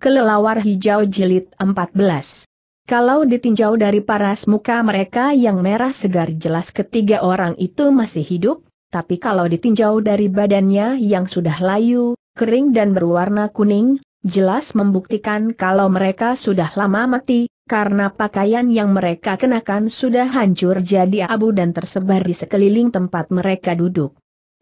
Kelelawar Hijau Jilid 14. Kalau ditinjau dari paras muka mereka yang merah segar jelas ketiga orang itu masih hidup, tapi kalau ditinjau dari badannya yang sudah layu, kering dan berwarna kuning, jelas membuktikan kalau mereka sudah lama mati, karena pakaian yang mereka kenakan sudah hancur jadi abu dan tersebar di sekeliling tempat mereka duduk.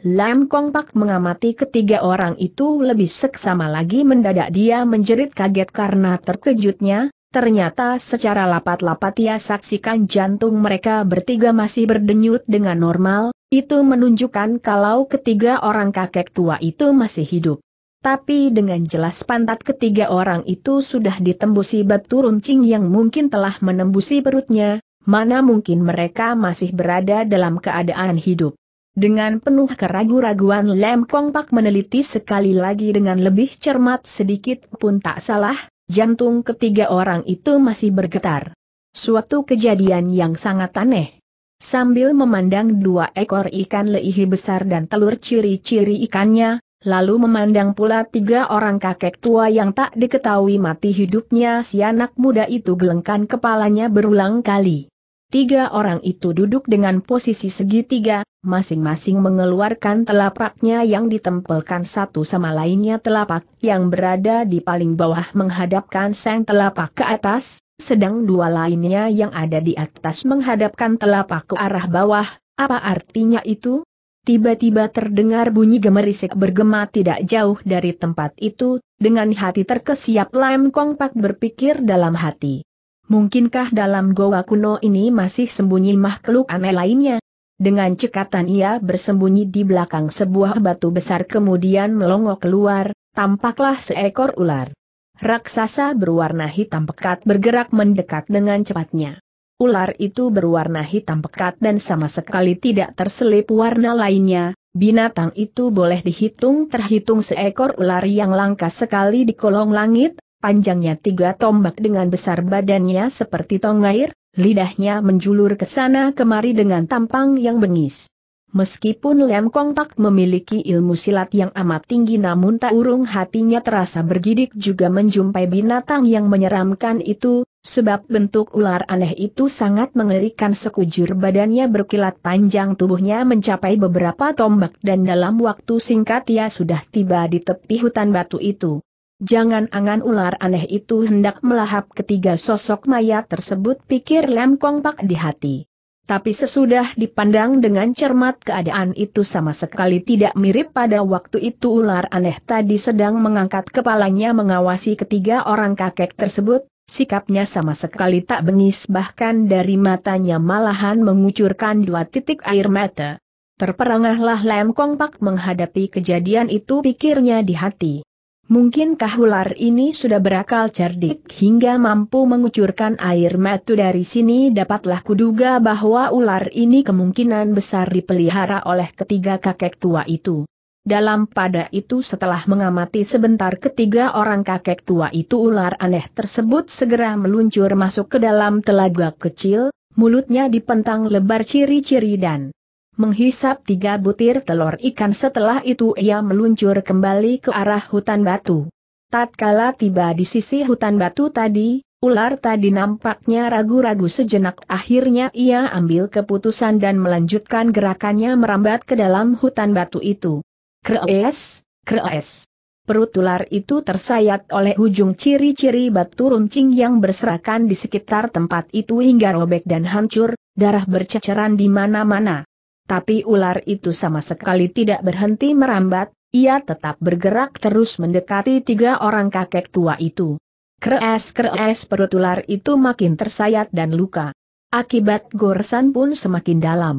Lam Kong Pak mengamati ketiga orang itu lebih seksama lagi mendadak dia menjerit kaget karena terkejutnya, ternyata secara lapat-lapat ia saksikan jantung mereka bertiga masih berdenyut dengan normal, itu menunjukkan kalau ketiga orang kakek tua itu masih hidup. Tapi dengan jelas pantat ketiga orang itu sudah ditembusi batu runcing yang mungkin telah menembusi perutnya, mana mungkin mereka masih berada dalam keadaan hidup. Dengan penuh keraguan-raguan Lem Kong Pak meneliti sekali lagi dengan lebih cermat sedikit pun tak salah, jantung ketiga orang itu masih bergetar. Suatu kejadian yang sangat aneh. Sambil memandang dua ekor ikan leihi besar dan telur ciri-ciri ikannya, lalu memandang pula tiga orang kakek tua yang tak diketahui mati hidupnya si anak muda itu gelengkan kepalanya berulang kali. Tiga orang itu duduk dengan posisi segitiga, masing-masing mengeluarkan telapaknya yang ditempelkan satu sama lainnya telapak yang berada di paling bawah menghadapkan sang telapak ke atas, sedang dua lainnya yang ada di atas menghadapkan telapak ke arah bawah, apa artinya itu? Tiba-tiba terdengar bunyi gemerisik bergema tidak jauh dari tempat itu, dengan hati terkesiap Lam Kong Pak berpikir dalam hati. Mungkinkah dalam goa kuno ini masih sembunyi makhluk aneh lainnya? Dengan cekatan ia bersembunyi di belakang sebuah batu besar kemudian melongo keluar, tampaklah seekor ular. Raksasa berwarna hitam pekat bergerak mendekat dengan cepatnya. Ular itu berwarna hitam pekat dan sama sekali tidak terselip warna lainnya, binatang itu boleh dihitung terhitung seekor ular yang langka sekali di kolong langit, panjangnya tiga tombak dengan besar badannya seperti tong air, lidahnya menjulur ke sana kemari dengan tampang yang bengis. Meskipun Lian Kong Pak memiliki ilmu silat yang amat tinggi namun tak urung hatinya terasa bergidik juga menjumpai binatang yang menyeramkan itu, sebab bentuk ular aneh itu sangat mengerikan sekujur badannya berkilat panjang tubuhnya mencapai beberapa tombak dan dalam waktu singkat ia sudah tiba di tepi hutan batu itu. Jangan angan ular aneh itu hendak melahap ketiga sosok mayat tersebut pikir Lem Kong Pak di hati. Tapi sesudah dipandang dengan cermat keadaan itu sama sekali tidak mirip pada waktu itu ular aneh tadi sedang mengangkat kepalanya mengawasi ketiga orang kakek tersebut, sikapnya sama sekali tak bengis bahkan dari matanya malahan mengucurkan dua titik air mata. Terperangahlah Lem Kong Pak menghadapi kejadian itu pikirnya di hati. Mungkinkah ular ini sudah berakal cerdik hingga mampu mengucurkan air mata dari sini dapatlah kuduga bahwa ular ini kemungkinan besar dipelihara oleh ketiga kakek tua itu. Dalam pada itu setelah mengamati sebentar ketiga orang kakek tua itu ular aneh tersebut segera meluncur masuk ke dalam telaga kecil, mulutnya dipentang lebar ciri-ciri dan menghisap tiga butir telur ikan setelah itu ia meluncur kembali ke arah hutan batu. Tatkala tiba di sisi hutan batu tadi, ular tadi nampaknya ragu-ragu sejenak akhirnya ia ambil keputusan dan melanjutkan gerakannya merambat ke dalam hutan batu itu. Kres, kres. Perut ular itu tersayat oleh ujung ciri-ciri batu runcing yang berserakan di sekitar tempat itu hingga robek dan hancur, darah berceceran di mana-mana. Tapi ular itu sama sekali tidak berhenti merambat, ia tetap bergerak terus mendekati tiga orang kakek tua itu. Kres-kres perut ular itu makin tersayat dan luka. Akibat goresan pun semakin dalam.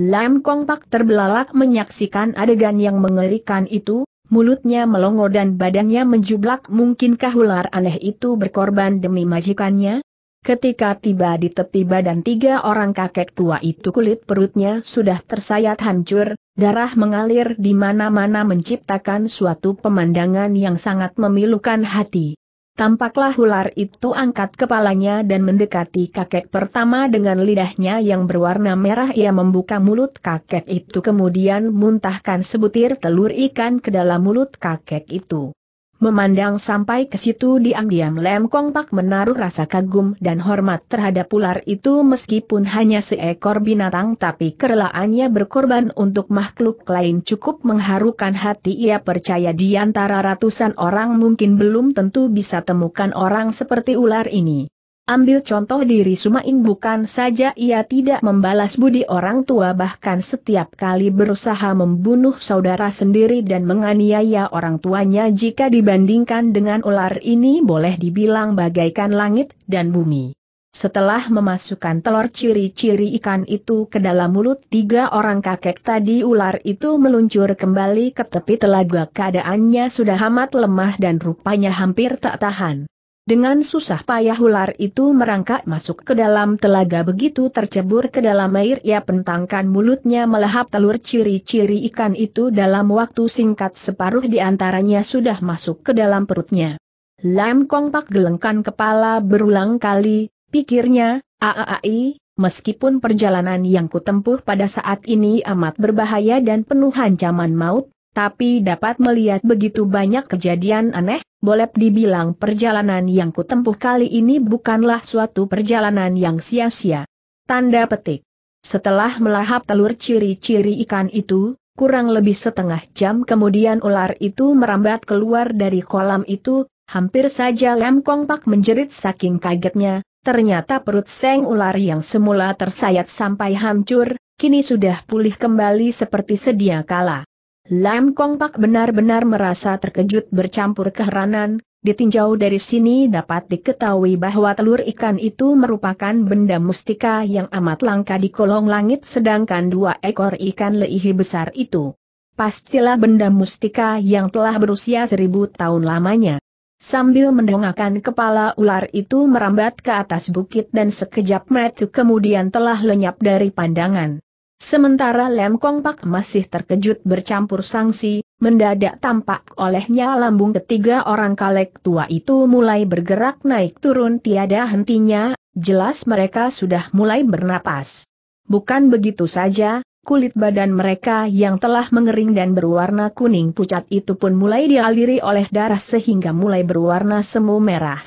Lam Kong Pak terbelalak menyaksikan adegan yang mengerikan itu, mulutnya melongo dan badannya menjublak mungkinkah ular aneh itu berkorban demi majikannya? Ketika tiba di tepi badan tiga orang kakek tua itu kulit perutnya sudah tersayat hancur, darah mengalir di mana-mana menciptakan suatu pemandangan yang sangat memilukan hati. Tampaklah ular itu angkat kepalanya dan mendekati kakek pertama dengan lidahnya yang berwarna merah. Ia membuka mulut kakek itu kemudian muntahkan sebutir telur ikan ke dalam mulut kakek itu. Memandang sampai ke situ diam-diam Lem Kong Pak menaruh rasa kagum dan hormat terhadap ular itu meskipun hanya seekor binatang tapi kerelaannya berkorban untuk makhluk lain cukup mengharukan hati ia percaya di antara ratusan orang mungkin belum tentu bisa temukan orang seperti ular ini. Ambil contoh diri Sumain bukan saja ia tidak membalas budi orang tua bahkan setiap kali berusaha membunuh saudara sendiri dan menganiaya orang tuanya jika dibandingkan dengan ular ini boleh dibilang bagaikan langit dan bumi. Setelah memasukkan telur ciri-ciri ikan itu ke dalam mulut tiga orang kakek tadi ular itu meluncur kembali ke tepi telaga keadaannya sudah amat lemah dan rupanya hampir tak tahan. Dengan susah payah ular itu merangkak masuk ke dalam telaga begitu tercebur ke dalam air ia pentangkan mulutnya melahap telur ciri-ciri ikan itu dalam waktu singkat separuh di antaranya sudah masuk ke dalam perutnya. Lam Kong Pak gelengkan kepala berulang kali, pikirnya, aaai, meskipun perjalanan yang kutempuh pada saat ini amat berbahaya dan penuh ancaman maut, tapi dapat melihat begitu banyak kejadian aneh, boleh dibilang perjalanan yang kutempuh kali ini bukanlah suatu perjalanan yang sia-sia. Tanda petik. Setelah melahap telur ciri-ciri ikan itu, kurang lebih setengah jam kemudian ular itu merambat keluar dari kolam itu, hampir saja Lem Kong Pak menjerit saking kagetnya, ternyata perut seng ular yang semula tersayat sampai hancur, kini sudah pulih kembali seperti sedia kala. Lam Kong Pak benar-benar merasa terkejut bercampur keheranan, ditinjau dari sini dapat diketahui bahwa telur ikan itu merupakan benda mustika yang amat langka di kolong langit sedangkan dua ekor ikan leihi besar itu. Pastilah benda mustika yang telah berusia seribu tahun lamanya. Sambil mendongakkan kepala ular itu merambat ke atas bukit dan sekejap metu kemudian telah lenyap dari pandangan. Sementara Lem Kong Pak masih terkejut bercampur sangsi, mendadak tampak olehnya lambung ketiga orang kalek tua itu mulai bergerak naik turun tiada hentinya, jelas mereka sudah mulai bernapas. Bukan begitu saja, kulit badan mereka yang telah mengering dan berwarna kuning pucat itu pun mulai dialiri oleh darah sehingga mulai berwarna semu merah.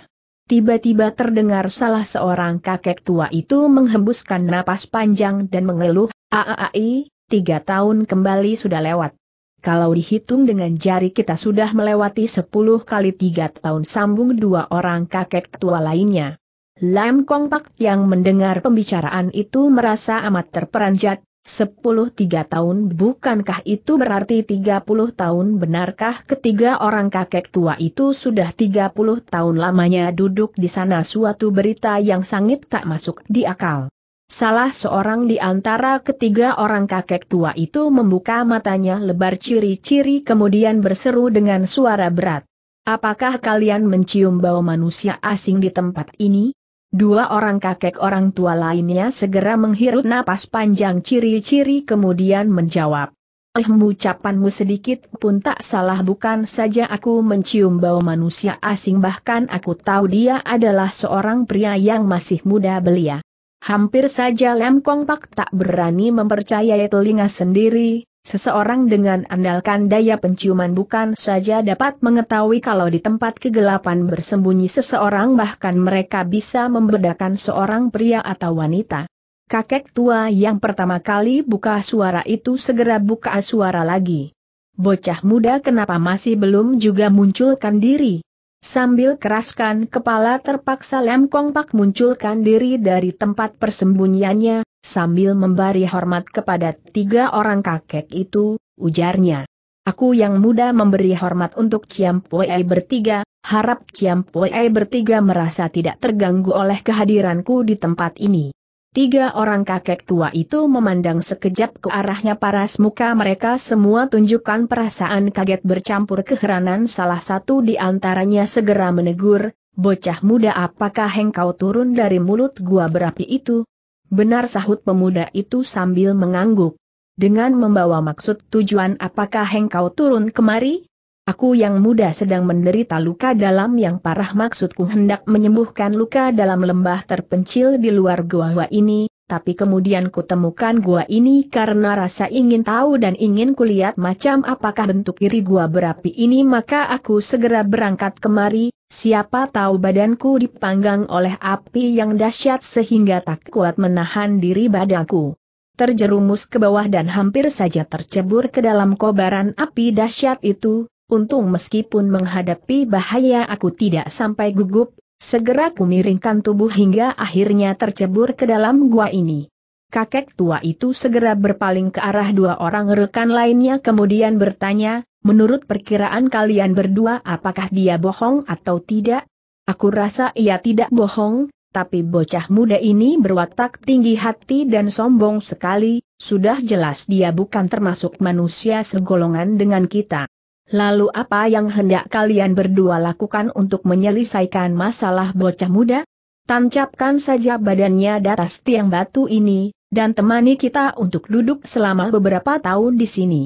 Tiba-tiba terdengar salah seorang kakek tua itu menghembuskan napas panjang dan mengeluh, AAI, tiga tahun kembali sudah lewat. Kalau dihitung dengan jari kita sudah melewati sepuluh kali tiga tahun sambung dua orang kakek tua lainnya. Lam Kong Pak yang mendengar pembicaraan itu merasa amat terperanjat, Sepuluh tiga tahun bukankah itu berarti tiga puluh tahun benarkah ketiga orang kakek tua itu sudah tiga puluh tahun lamanya duduk di sana suatu berita yang sangat tak masuk di akal. Salah seorang di antara ketiga orang kakek tua itu membuka matanya lebar ciri-ciri kemudian berseru dengan suara berat. Apakah kalian mencium bau manusia asing di tempat ini? Dua orang kakek orang tua lainnya segera menghirup napas panjang ciri-ciri kemudian menjawab. Eh ucapanmu sedikit pun tak salah bukan saja aku mencium bau manusia asing bahkan aku tahu dia adalah seorang pria yang masih muda belia. Hampir saja Lem Kong Pak tak berani mempercayai telinga sendiri, seseorang dengan andalkan daya penciuman bukan saja dapat mengetahui kalau di tempat kegelapan bersembunyi seseorang bahkan mereka bisa membedakan seorang pria atau wanita. Kakek tua yang pertama kali buka suara itu segera buka suara lagi. Bocah muda kenapa masih belum juga munculkan diri? Sambil keraskan kepala terpaksa Lem Kong Pak munculkan diri dari tempat persembunyiannya, sambil memberi hormat kepada tiga orang kakek itu, ujarnya. Aku yang muda memberi hormat untuk Ciam Pue bertiga, harap Ciam Pue bertiga merasa tidak terganggu oleh kehadiranku di tempat ini. Tiga orang kakek tua itu memandang sekejap ke arahnya paras muka mereka semua tunjukkan perasaan kaget bercampur keheranan salah satu di antaranya segera menegur, bocah muda apakah engkau turun dari mulut gua berapi itu? Benar sahut pemuda itu sambil mengangguk. Dengan membawa maksud tujuan apakah engkau turun kemari? Aku yang muda sedang menderita luka dalam yang parah maksudku hendak menyembuhkan luka dalam lembah terpencil di luar gua gua ini, tapi kemudian kutemukan gua ini karena rasa ingin tahu dan ingin kulihat macam apakah bentuk iri gua berapi ini maka aku segera berangkat kemari, siapa tahu badanku dipanggang oleh api yang dahsyat sehingga tak kuat menahan diri badanku. Terjerumus ke bawah dan hampir saja tercebur ke dalam kobaran api dahsyat itu, Untung meskipun menghadapi bahaya aku tidak sampai gugup, segera kumiringkan tubuh hingga akhirnya tercebur ke dalam gua ini. Kakek tua itu segera berpaling ke arah dua orang rekan lainnya kemudian bertanya, menurut perkiraan kalian berdua apakah dia bohong atau tidak? Aku rasa ia tidak bohong, tapi bocah muda ini berwatak tinggi hati dan sombong sekali, sudah jelas dia bukan termasuk manusia segolongan dengan kita. Lalu apa yang hendak kalian berdua lakukan untuk menyelesaikan masalah bocah muda? Tancapkan saja badannya di atas tiang batu ini, dan temani kita untuk duduk selama beberapa tahun di sini.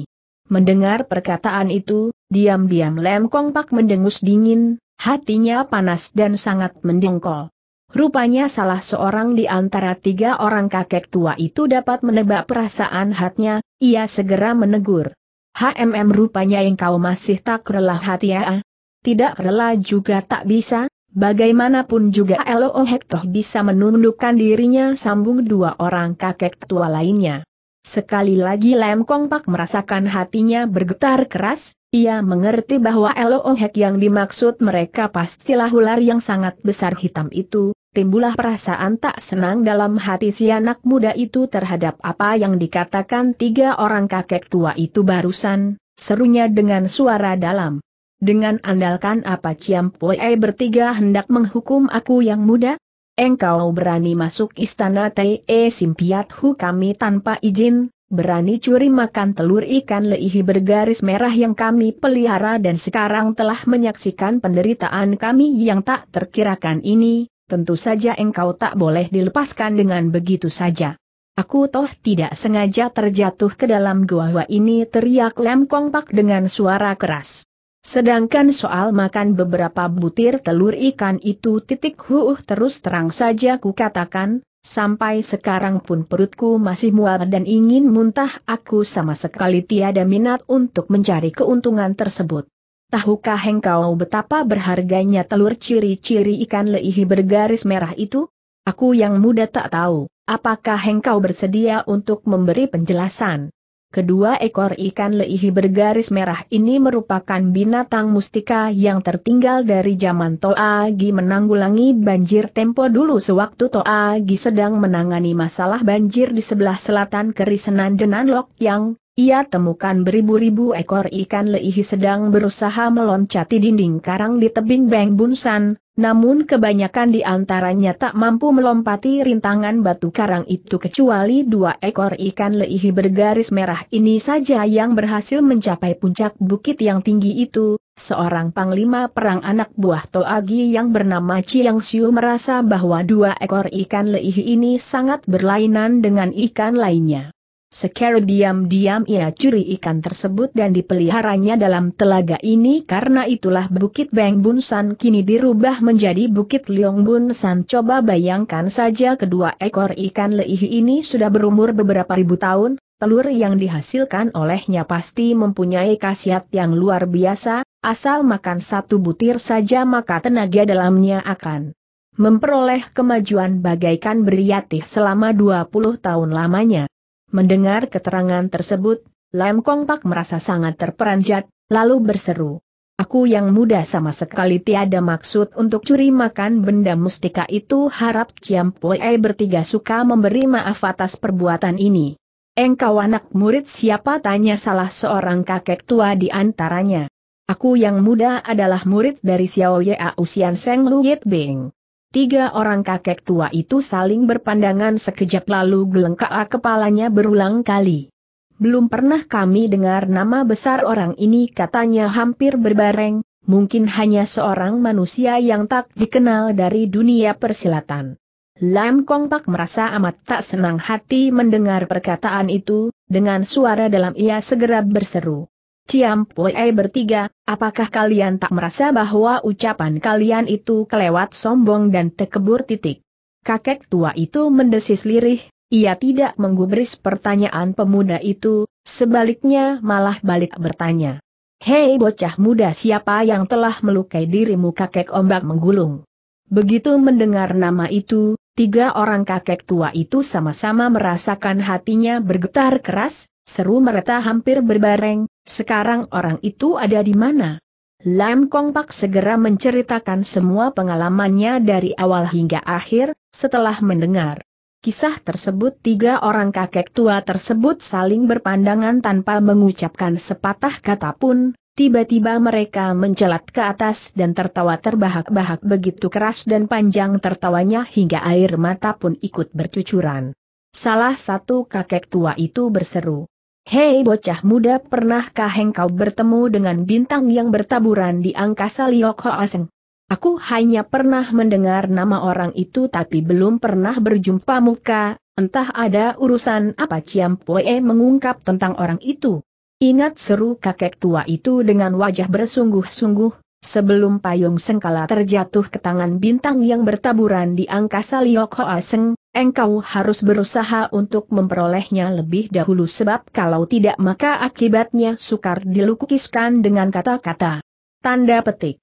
Mendengar perkataan itu, diam-diam Lem Kong Pak mendengus dingin, hatinya panas dan sangat mendengkol. Rupanya salah seorang di antara tiga orang kakek tua itu dapat menebak perasaan hatinya, ia segera menegur. HMM rupanya engkau masih tak rela hati ya. Tidak rela juga tak bisa, bagaimanapun juga Elo Hektoh bisa menundukkan dirinya sambung dua orang kakek tua lainnya. Sekali lagi Lem Kong Pak merasakan hatinya bergetar keras, ia mengerti bahwa Elo Hek yang dimaksud mereka pastilah ular yang sangat besar hitam itu, timbulah perasaan tak senang dalam hati si anak muda itu terhadap apa yang dikatakan tiga orang kakek tua itu barusan, serunya dengan suara dalam. Dengan andalkan apa Poe bertiga hendak menghukum aku yang muda? Engkau berani masuk istana T.E. E Simpiat Hu kami tanpa izin, berani curi makan telur ikan leihi bergaris merah yang kami pelihara dan sekarang telah menyaksikan penderitaan kami yang tak terkirakan ini, tentu saja engkau tak boleh dilepaskan dengan begitu saja. Aku toh tidak sengaja terjatuh ke dalam gua gua ini teriak Lem Kong Pak dengan suara keras. Sedangkan soal makan beberapa butir telur ikan itu titik huuh terus terang saja katakan. sampai sekarang pun perutku masih mual dan ingin muntah aku sama sekali tiada minat untuk mencari keuntungan tersebut tahukah engkau betapa berharganya telur ciri-ciri ikan leihi bergaris merah itu? Aku yang muda tak tahu, apakah engkau bersedia untuk memberi penjelasan? Kedua ekor ikan leihi bergaris merah ini merupakan binatang mustika yang tertinggal dari zaman Toagi menanggulangi banjir tempo dulu sewaktu Toagi sedang menangani masalah banjir di sebelah selatan Kerisenan Denan Lok Yang, ia temukan beribu-ribu ekor ikan leihi sedang berusaha meloncati dinding karang di tebing Beng Bunsan, namun kebanyakan di antaranya tak mampu melompati rintangan batu karang itu kecuali dua ekor ikan leihi bergaris merah ini saja yang berhasil mencapai puncak bukit yang tinggi itu. Seorang panglima perang anak buah Toagi yang bernama Chiang Siu merasa bahwa dua ekor ikan leihi ini sangat berlainan dengan ikan lainnya. Sekarang diam-diam ia curi ikan tersebut dan dipeliharanya dalam telaga ini karena itulah Bukit Beng Bun San kini dirubah menjadi Bukit Liong Bun San. Coba bayangkan saja kedua ekor ikan leihi ini sudah berumur beberapa ribu tahun, telur yang dihasilkan olehnya pasti mempunyai khasiat yang luar biasa, asal makan satu butir saja maka tenaga dalamnya akan memperoleh kemajuan bagaikan beriatih selama 20 tahun lamanya. Mendengar keterangan tersebut, Lam Kong tak merasa sangat terperanjat, lalu berseru. Aku yang muda sama sekali tiada maksud untuk curi makan benda mustika itu harap Ciam Poe bertiga suka memberi maaf atas perbuatan ini. Engkau anak murid siapa tanya salah seorang kakek tua di antaranya. Aku yang muda adalah murid dari Xiao Ye Ausian Seng Yit Bing. Tiga orang kakek tua itu saling berpandangan sekejap lalu gelengkaa kepalanya berulang kali. Belum pernah kami dengar nama besar orang ini katanya hampir berbareng, mungkin hanya seorang manusia yang tak dikenal dari dunia persilatan. Lam Kong Pak merasa amat tak senang hati mendengar perkataan itu, dengan suara dalam ia segera berseru. Ciam Poe bertiga, apakah kalian tak merasa bahwa ucapan kalian itu kelewat sombong dan tekebur titik? Kakek tua itu mendesis lirih, ia tidak menggubris pertanyaan pemuda itu, sebaliknya malah balik bertanya. Hei bocah muda siapa yang telah melukai dirimu kakek ombak menggulung? Begitu mendengar nama itu, tiga orang kakek tua itu sama-sama merasakan hatinya bergetar keras, Seru mereka hampir berbareng, sekarang orang itu ada di mana? Lam Kong Pak segera menceritakan semua pengalamannya dari awal hingga akhir, setelah mendengar. Kisah tersebut tiga orang kakek tua tersebut saling berpandangan tanpa mengucapkan sepatah kata pun, tiba-tiba mereka mencelat ke atas dan tertawa terbahak-bahak begitu keras dan panjang tertawanya hingga air mata pun ikut bercucuran. Salah satu kakek tua itu berseru. Hei bocah muda pernahkah engkau bertemu dengan bintang yang bertaburan di angkasa Liok asing? Aku hanya pernah mendengar nama orang itu tapi belum pernah berjumpa muka, entah ada urusan apa Ciam Poe mengungkap tentang orang itu. Ingat seru kakek tua itu dengan wajah bersungguh-sungguh, Sebelum payung sengkala terjatuh ke tangan bintang yang bertaburan di angkasa Liok Hoa Seng, engkau harus berusaha untuk memperolehnya lebih dahulu sebab kalau tidak maka akibatnya sukar dilukiskan dengan kata-kata. Tanda petik.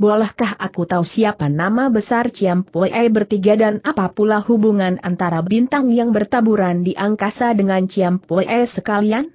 Bolehkah aku tahu siapa nama besar Pue bertiga dan apa pula hubungan antara bintang yang bertaburan di angkasa dengan Pue sekalian?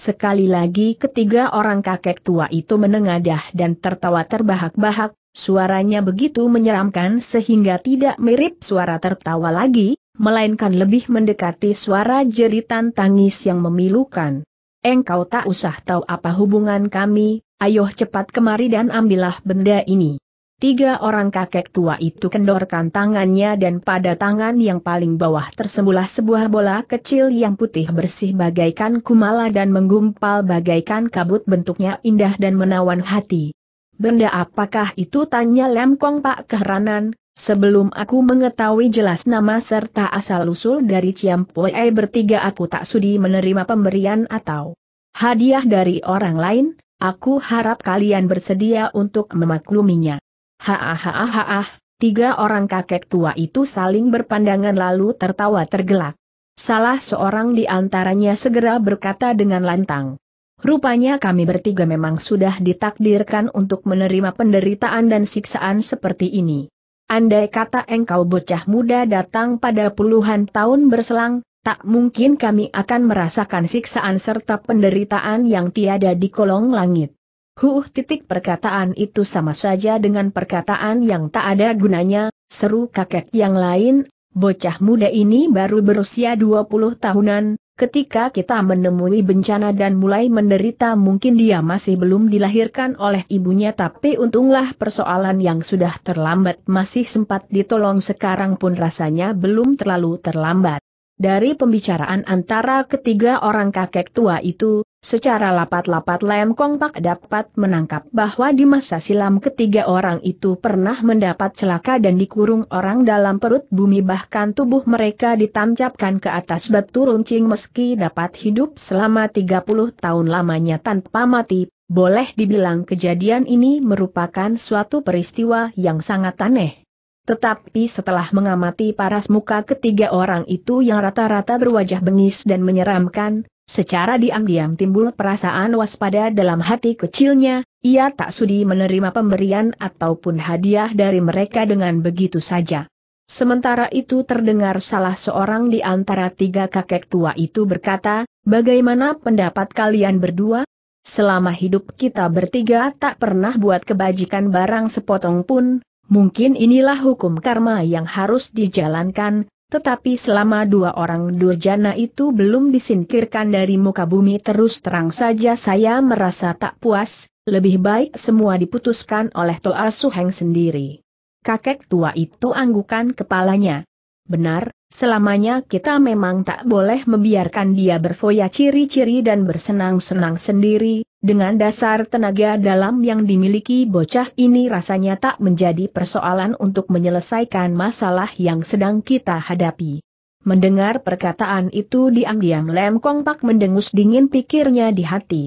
Sekali lagi ketiga orang kakek tua itu menengadah dan tertawa terbahak-bahak, suaranya begitu menyeramkan sehingga tidak mirip suara tertawa lagi, melainkan lebih mendekati suara jeritan tangis yang memilukan. Engkau tak usah tahu apa hubungan kami, ayo cepat kemari dan ambillah benda ini. Tiga orang kakek tua itu kendorkan tangannya dan pada tangan yang paling bawah tersembulah sebuah bola kecil yang putih bersih bagaikan kumala dan menggumpal bagaikan kabut bentuknya indah dan menawan hati. Benda apakah itu tanya lemkong Pak keheranan, sebelum aku mengetahui jelas nama serta asal-usul dari Ciampoe bertiga aku tak sudi menerima pemberian atau hadiah dari orang lain, aku harap kalian bersedia untuk memakluminya. Hahaha, tiga orang kakek tua itu saling berpandangan lalu tertawa tergelak. Salah seorang di antaranya segera berkata dengan lantang. Rupanya kami bertiga memang sudah ditakdirkan untuk menerima penderitaan dan siksaan seperti ini. Andai kata engkau bocah muda datang pada puluhan tahun berselang, tak mungkin kami akan merasakan siksaan serta penderitaan yang tiada di kolong langit. Huh titik perkataan itu sama saja dengan perkataan yang tak ada gunanya, seru kakek yang lain, bocah muda ini baru berusia 20 tahunan, ketika kita menemui bencana dan mulai menderita mungkin dia masih belum dilahirkan oleh ibunya tapi untunglah persoalan yang sudah terlambat masih sempat ditolong sekarang pun rasanya belum terlalu terlambat. Dari pembicaraan antara ketiga orang kakek tua itu, Secara lapat-lapat Lem Kong Pak dapat menangkap bahwa di masa silam ketiga orang itu pernah mendapat celaka dan dikurung orang dalam perut bumi bahkan tubuh mereka ditancapkan ke atas batu runcing meski dapat hidup selama 30 tahun lamanya tanpa mati. Boleh dibilang kejadian ini merupakan suatu peristiwa yang sangat aneh. Tetapi setelah mengamati paras muka ketiga orang itu yang rata-rata berwajah bengis dan menyeramkan, Secara diam-diam timbul perasaan waspada dalam hati kecilnya, ia tak sudi menerima pemberian ataupun hadiah dari mereka dengan begitu saja. Sementara itu terdengar salah seorang di antara tiga kakek tua itu berkata, bagaimana pendapat kalian berdua? Selama hidup kita bertiga tak pernah buat kebajikan barang sepotong pun, mungkin inilah hukum karma yang harus dijalankan, tetapi selama dua orang durjana itu belum disingkirkan dari muka bumi terus terang saja saya merasa tak puas, lebih baik semua diputuskan oleh Toa Suheng sendiri. Kakek tua itu anggukan kepalanya. Benar, Selamanya kita memang tak boleh membiarkan dia berfoya ciri-ciri dan bersenang-senang sendiri, dengan dasar tenaga dalam yang dimiliki bocah ini rasanya tak menjadi persoalan untuk menyelesaikan masalah yang sedang kita hadapi. Mendengar perkataan itu diam-diam Lem Kong Pak mendengus dingin pikirnya di hati.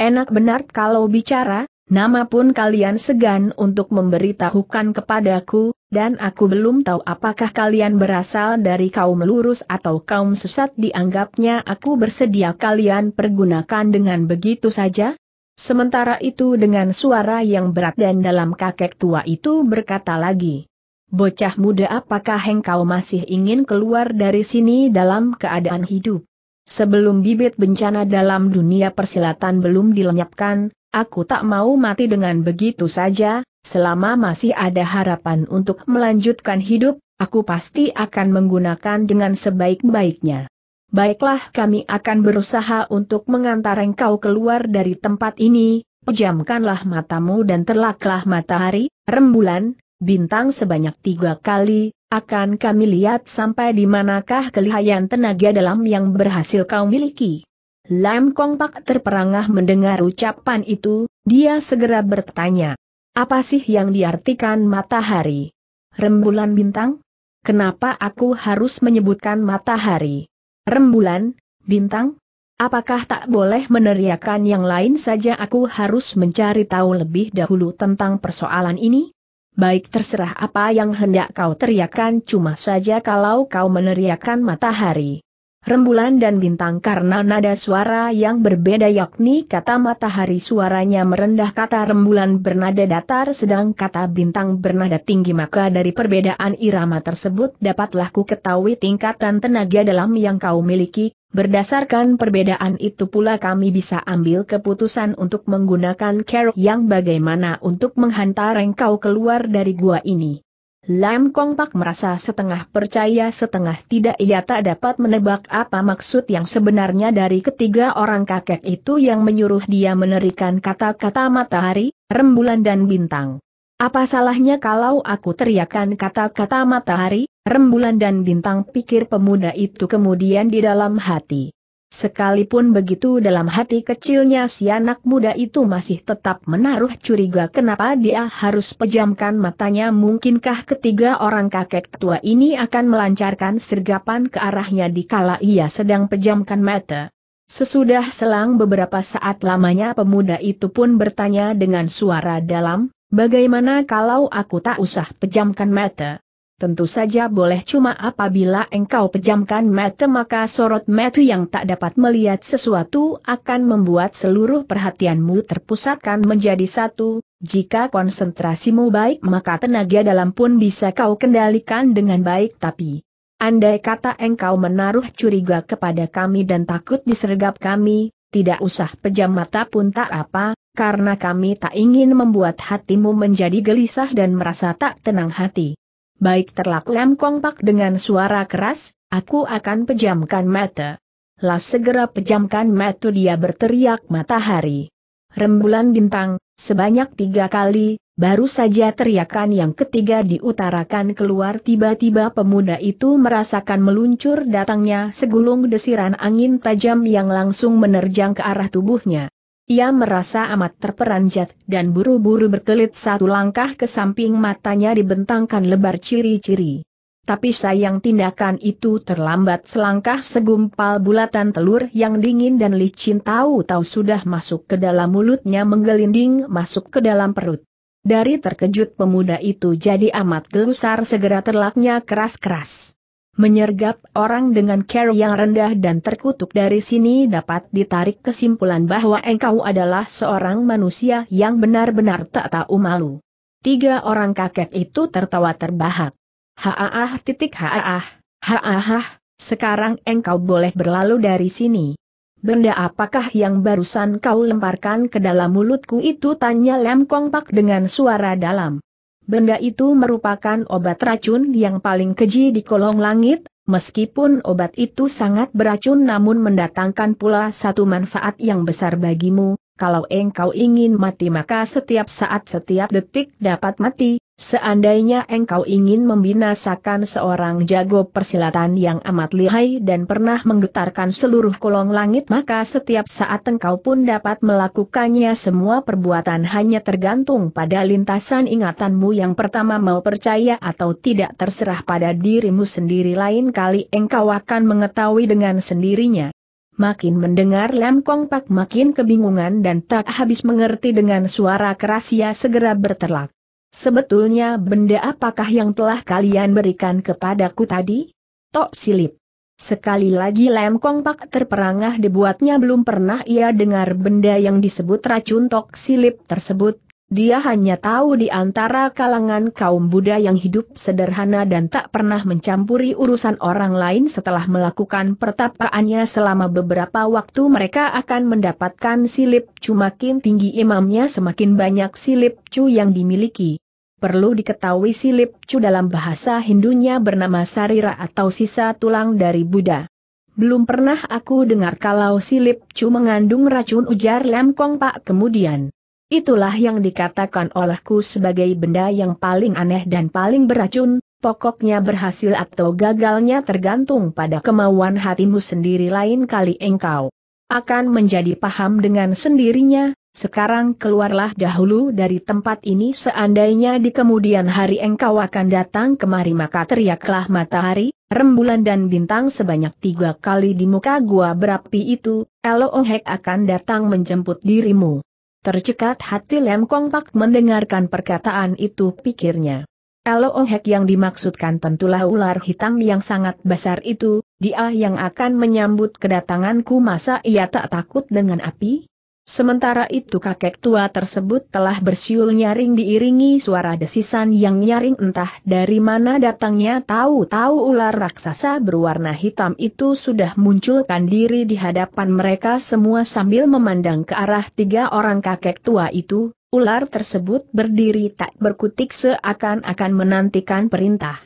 Enak benar kalau bicara, Nama pun kalian segan untuk memberitahukan kepadaku, dan aku belum tahu apakah kalian berasal dari kaum lurus atau kaum sesat dianggapnya aku bersedia kalian pergunakan dengan begitu saja? Sementara itu dengan suara yang berat dan dalam kakek tua itu berkata lagi. Bocah muda apakah engkau masih ingin keluar dari sini dalam keadaan hidup? Sebelum bibit bencana dalam dunia persilatan belum dilenyapkan, aku tak mau mati dengan begitu saja, selama masih ada harapan untuk melanjutkan hidup, aku pasti akan menggunakan dengan sebaik-baiknya. Baiklah kami akan berusaha untuk mengantar engkau keluar dari tempat ini, pejamkanlah matamu dan terlaklah matahari, rembulan, bintang sebanyak tiga kali, akan kami lihat sampai di manakah kelihayan tenaga dalam yang berhasil kau miliki. Lam Kong Pak terperangah mendengar ucapan itu, dia segera bertanya. Apa sih yang diartikan matahari? Rembulan bintang? Kenapa aku harus menyebutkan matahari? Rembulan? Bintang? Apakah tak boleh meneriakan yang lain saja aku harus mencari tahu lebih dahulu tentang persoalan ini? Baik terserah apa yang hendak kau teriakan cuma saja kalau kau meneriakan matahari rembulan dan bintang karena nada suara yang berbeda yakni kata matahari suaranya merendah kata rembulan bernada datar sedang kata bintang bernada tinggi maka dari perbedaan irama tersebut dapatlah ku ketahui tingkatan tenaga dalam yang kau miliki, berdasarkan perbedaan itu pula kami bisa ambil keputusan untuk menggunakan kerok yang bagaimana untuk menghantar engkau keluar dari gua ini. Lam Kong Pak merasa setengah percaya setengah tidak ia tak dapat menebak apa maksud yang sebenarnya dari ketiga orang kakek itu yang menyuruh dia menerikan kata-kata matahari, rembulan dan bintang. Apa salahnya kalau aku teriakan kata-kata matahari, rembulan dan bintang pikir pemuda itu kemudian di dalam hati. Sekalipun begitu dalam hati kecilnya si anak muda itu masih tetap menaruh curiga kenapa dia harus pejamkan matanya mungkinkah ketiga orang kakek tua ini akan melancarkan sergapan ke arahnya dikala ia sedang pejamkan mata. Sesudah selang beberapa saat lamanya pemuda itu pun bertanya dengan suara dalam, bagaimana kalau aku tak usah pejamkan mata? Tentu saja boleh cuma apabila engkau pejamkan mata maka sorot mata yang tak dapat melihat sesuatu akan membuat seluruh perhatianmu terpusatkan menjadi satu, jika konsentrasimu baik maka tenaga dalam pun bisa kau kendalikan dengan baik tapi Andai kata engkau menaruh curiga kepada kami dan takut disergap kami, tidak usah pejam mata pun tak apa, karena kami tak ingin membuat hatimu menjadi gelisah dan merasa tak tenang hati baik terlak Lem kompak dengan suara keras, aku akan pejamkan mata. Las segera pejamkan mata dia berteriak matahari. Rembulan bintang, sebanyak tiga kali, baru saja teriakan yang ketiga diutarakan keluar tiba-tiba pemuda itu merasakan meluncur datangnya segulung desiran angin tajam yang langsung menerjang ke arah tubuhnya. Ia merasa amat terperanjat dan buru-buru berkelit satu langkah ke samping matanya dibentangkan lebar ciri-ciri. Tapi sayang tindakan itu terlambat selangkah segumpal bulatan telur yang dingin dan licin tahu-tahu sudah masuk ke dalam mulutnya menggelinding masuk ke dalam perut. Dari terkejut pemuda itu jadi amat gelusar segera terlaknya keras-keras. Menyergap orang dengan care yang rendah dan terkutuk dari sini dapat ditarik kesimpulan bahwa engkau adalah seorang manusia yang benar-benar tak tahu malu. Tiga orang kakek itu tertawa terbahak. Haah. titik haah. Haah. sekarang engkau boleh berlalu dari sini. Benda apakah yang barusan kau lemparkan ke dalam mulutku itu tanya Lem Kong Pak dengan suara dalam. Benda itu merupakan obat racun yang paling keji di kolong langit, meskipun obat itu sangat beracun namun mendatangkan pula satu manfaat yang besar bagimu, kalau engkau ingin mati maka setiap saat setiap detik dapat mati, Seandainya engkau ingin membinasakan seorang jago persilatan yang amat lihai dan pernah menggetarkan seluruh kolong langit maka setiap saat engkau pun dapat melakukannya semua perbuatan hanya tergantung pada lintasan ingatanmu yang pertama mau percaya atau tidak terserah pada dirimu sendiri lain kali engkau akan mengetahui dengan sendirinya. Makin mendengar Lam Kong Pak makin kebingungan dan tak habis mengerti dengan suara keras ia segera berterlak. Sebetulnya benda apakah yang telah kalian berikan kepadaku tadi? Tok silip. Sekali lagi Lem Kong Pak terperangah dibuatnya belum pernah ia dengar benda yang disebut racun tok silip tersebut, dia hanya tahu di antara kalangan kaum Buddha yang hidup sederhana dan tak pernah mencampuri urusan orang lain setelah melakukan pertapaannya selama beberapa waktu mereka akan mendapatkan silip cu makin tinggi imamnya semakin banyak silip cu yang dimiliki. Perlu diketahui silip cu dalam bahasa Hindunya bernama sarira atau sisa tulang dari Buddha. Belum pernah aku dengar kalau silip cu mengandung racun ujar lemkong Kong Pak kemudian. Itulah yang dikatakan olehku sebagai benda yang paling aneh dan paling beracun, pokoknya berhasil atau gagalnya tergantung pada kemauan hatimu sendiri lain kali engkau akan menjadi paham dengan sendirinya, sekarang keluarlah dahulu dari tempat ini seandainya di kemudian hari engkau akan datang kemari maka teriaklah matahari, rembulan dan bintang sebanyak tiga kali di muka gua berapi itu, Elohek akan datang menjemput dirimu. Tercekat hati Lem Kong Pak mendengarkan perkataan itu pikirnya. Elohek yang dimaksudkan tentulah ular hitam yang sangat besar itu, dia yang akan menyambut kedatanganku masa ia tak takut dengan api? Sementara itu kakek tua tersebut telah bersiul nyaring diiringi suara desisan yang nyaring entah dari mana datangnya tahu-tahu ular raksasa berwarna hitam itu sudah munculkan diri di hadapan mereka semua sambil memandang ke arah tiga orang kakek tua itu, ular tersebut berdiri tak berkutik seakan-akan menantikan perintah.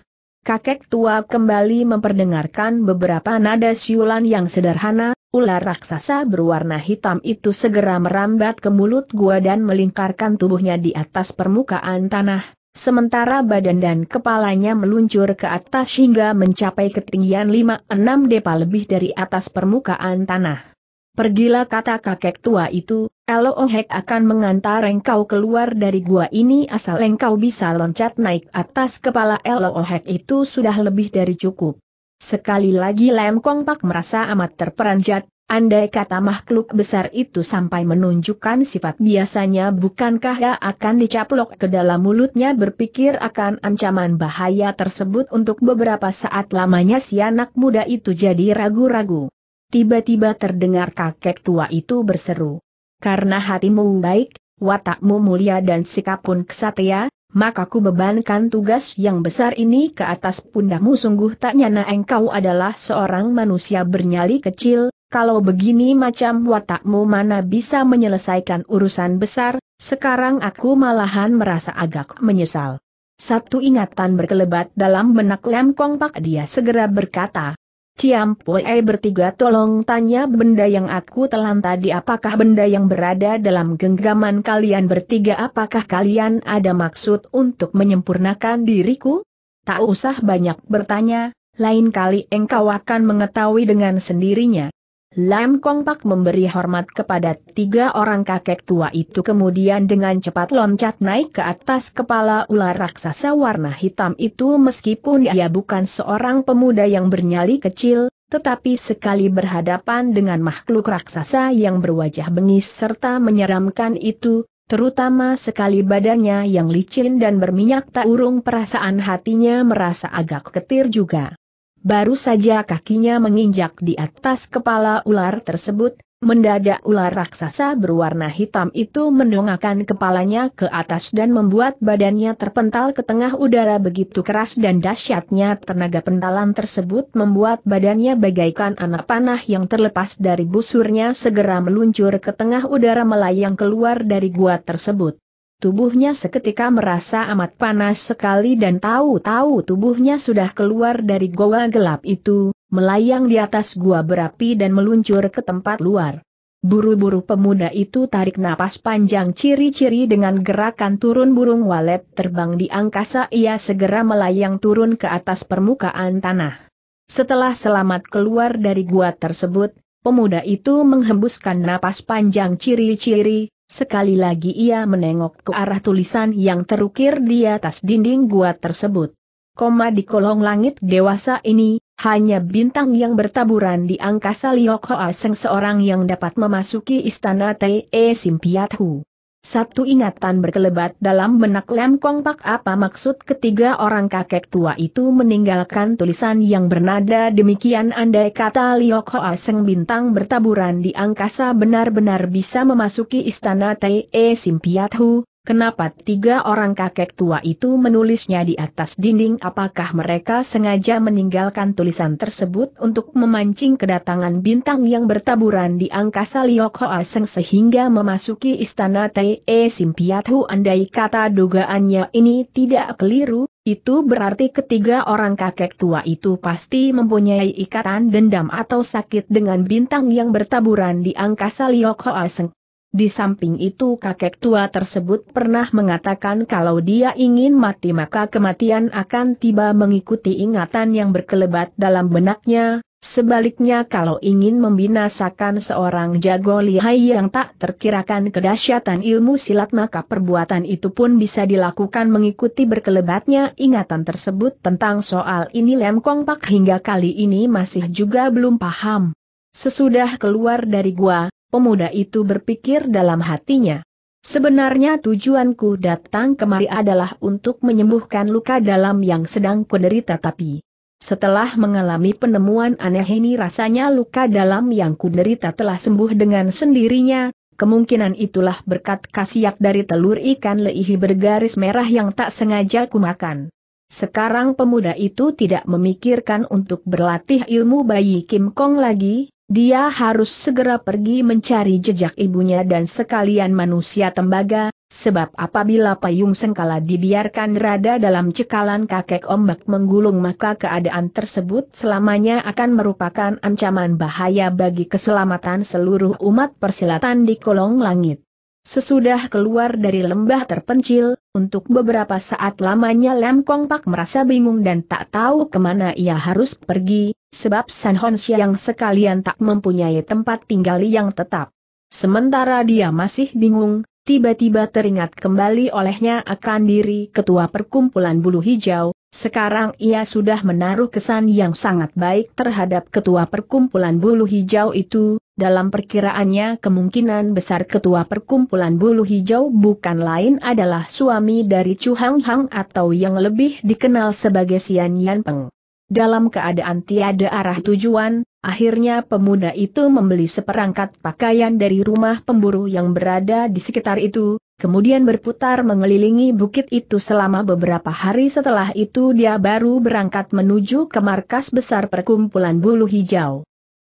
Kakek tua kembali memperdengarkan beberapa nada siulan yang sederhana, Ular raksasa berwarna hitam itu segera merambat ke mulut gua dan melingkarkan tubuhnya di atas permukaan tanah, sementara badan dan kepalanya meluncur ke atas hingga mencapai ketinggian 5-6 depa lebih dari atas permukaan tanah. Pergilah kata kakek tua itu, Ohek oh akan mengantar engkau keluar dari gua ini asal engkau bisa loncat naik atas kepala Ohek oh itu sudah lebih dari cukup. Sekali lagi Lem Kong Pak merasa amat terperanjat, andai kata makhluk besar itu sampai menunjukkan sifat biasanya bukankah ia akan dicaplok ke dalam mulutnya berpikir akan ancaman bahaya tersebut untuk beberapa saat lamanya si anak muda itu jadi ragu-ragu. Tiba-tiba terdengar kakek tua itu berseru. Karena hatimu baik, watakmu mulia dan sikap pun kesatria, maka ku bebankan tugas yang besar ini ke atas pundakmu sungguh tak nyana engkau adalah seorang manusia bernyali kecil, kalau begini macam watakmu mana bisa menyelesaikan urusan besar, sekarang aku malahan merasa agak menyesal. Satu ingatan berkelebat dalam benak Lem Kong Pak dia segera berkata, Ciam Pue bertiga tolong tanya benda yang aku telan tadi apakah benda yang berada dalam genggaman kalian bertiga apakah kalian ada maksud untuk menyempurnakan diriku? Tak usah banyak bertanya, lain kali engkau akan mengetahui dengan sendirinya. Lam Kongpak memberi hormat kepada tiga orang kakek tua itu kemudian dengan cepat loncat naik ke atas kepala ular raksasa warna hitam itu meskipun ia bukan seorang pemuda yang bernyali kecil, tetapi sekali berhadapan dengan makhluk raksasa yang berwajah bengis serta menyeramkan itu, terutama sekali badannya yang licin dan berminyak tak urung perasaan hatinya merasa agak ketir juga. Baru saja kakinya menginjak di atas kepala ular tersebut, mendadak ular raksasa berwarna hitam itu mendongakkan kepalanya ke atas dan membuat badannya terpental ke tengah udara begitu keras dan dahsyatnya tenaga pentalan tersebut membuat badannya bagaikan anak panah yang terlepas dari busurnya segera meluncur ke tengah udara melayang keluar dari gua tersebut. Tubuhnya seketika merasa amat panas sekali dan tahu-tahu tubuhnya sudah keluar dari goa gelap itu, melayang di atas gua berapi dan meluncur ke tempat luar. Buru-buru pemuda itu tarik napas panjang ciri-ciri dengan gerakan turun burung walet terbang di angkasa ia segera melayang turun ke atas permukaan tanah. Setelah selamat keluar dari gua tersebut, pemuda itu menghembuskan napas panjang ciri-ciri, Sekali lagi ia menengok ke arah tulisan yang terukir di atas dinding gua tersebut. Koma di kolong langit dewasa ini, hanya bintang yang bertaburan di angkasa Liok Hoa Seng seorang yang dapat memasuki istana T.E. Simpiathu. Satu ingatan berkelebat dalam benak Lem Kong Pak apa maksud ketiga orang kakek tua itu meninggalkan tulisan yang bernada demikian andai kata Liok Hoa Seng bintang bertaburan di angkasa benar-benar bisa memasuki istana Simpiat Hu. Kenapa tiga orang kakek tua itu menulisnya di atas dinding apakah mereka sengaja meninggalkan tulisan tersebut untuk memancing kedatangan bintang yang bertaburan di angkasa Liok Hoa Seng sehingga memasuki istana Te Simpiathu andai kata dugaannya ini tidak keliru, itu berarti ketiga orang kakek tua itu pasti mempunyai ikatan dendam atau sakit dengan bintang yang bertaburan di angkasa Liok Hoa Seng. Di samping itu kakek tua tersebut pernah mengatakan kalau dia ingin mati maka kematian akan tiba mengikuti ingatan yang berkelebat dalam benaknya, sebaliknya kalau ingin membinasakan seorang jago lihai yang tak terkirakan kedahsyatan ilmu silat maka perbuatan itu pun bisa dilakukan mengikuti berkelebatnya ingatan tersebut tentang soal ini Lem hingga kali ini masih juga belum paham. Sesudah keluar dari gua, Pemuda itu berpikir dalam hatinya. Sebenarnya tujuanku datang kemari adalah untuk menyembuhkan luka dalam yang sedang kuderita tapi setelah mengalami penemuan aneh ini rasanya luka dalam yang kuderita telah sembuh dengan sendirinya, kemungkinan itulah berkat kasiak dari telur ikan leihi bergaris merah yang tak sengaja kumakan. Sekarang pemuda itu tidak memikirkan untuk berlatih ilmu bayi Kim Kong lagi, dia harus segera pergi mencari jejak ibunya dan sekalian manusia tembaga, sebab apabila payung sengkala dibiarkan rada dalam cekalan kakek ombak menggulung maka keadaan tersebut selamanya akan merupakan ancaman bahaya bagi keselamatan seluruh umat persilatan di kolong langit. Sesudah keluar dari lembah terpencil, untuk beberapa saat lamanya Lam Kong Pak merasa bingung dan tak tahu kemana ia harus pergi, sebab San Hon yang sekalian tak mempunyai tempat tinggal yang tetap. Sementara dia masih bingung, tiba-tiba teringat kembali olehnya akan diri ketua perkumpulan bulu hijau, sekarang ia sudah menaruh kesan yang sangat baik terhadap ketua perkumpulan bulu hijau itu, dalam perkiraannya kemungkinan besar ketua perkumpulan bulu hijau bukan lain adalah suami dari Chu Hang Hang atau yang lebih dikenal sebagai Sian Yan Peng. Dalam keadaan tiada arah tujuan, akhirnya pemuda itu membeli seperangkat pakaian dari rumah pemburu yang berada di sekitar itu, kemudian berputar mengelilingi bukit itu selama beberapa hari setelah itu dia baru berangkat menuju ke markas besar perkumpulan bulu hijau.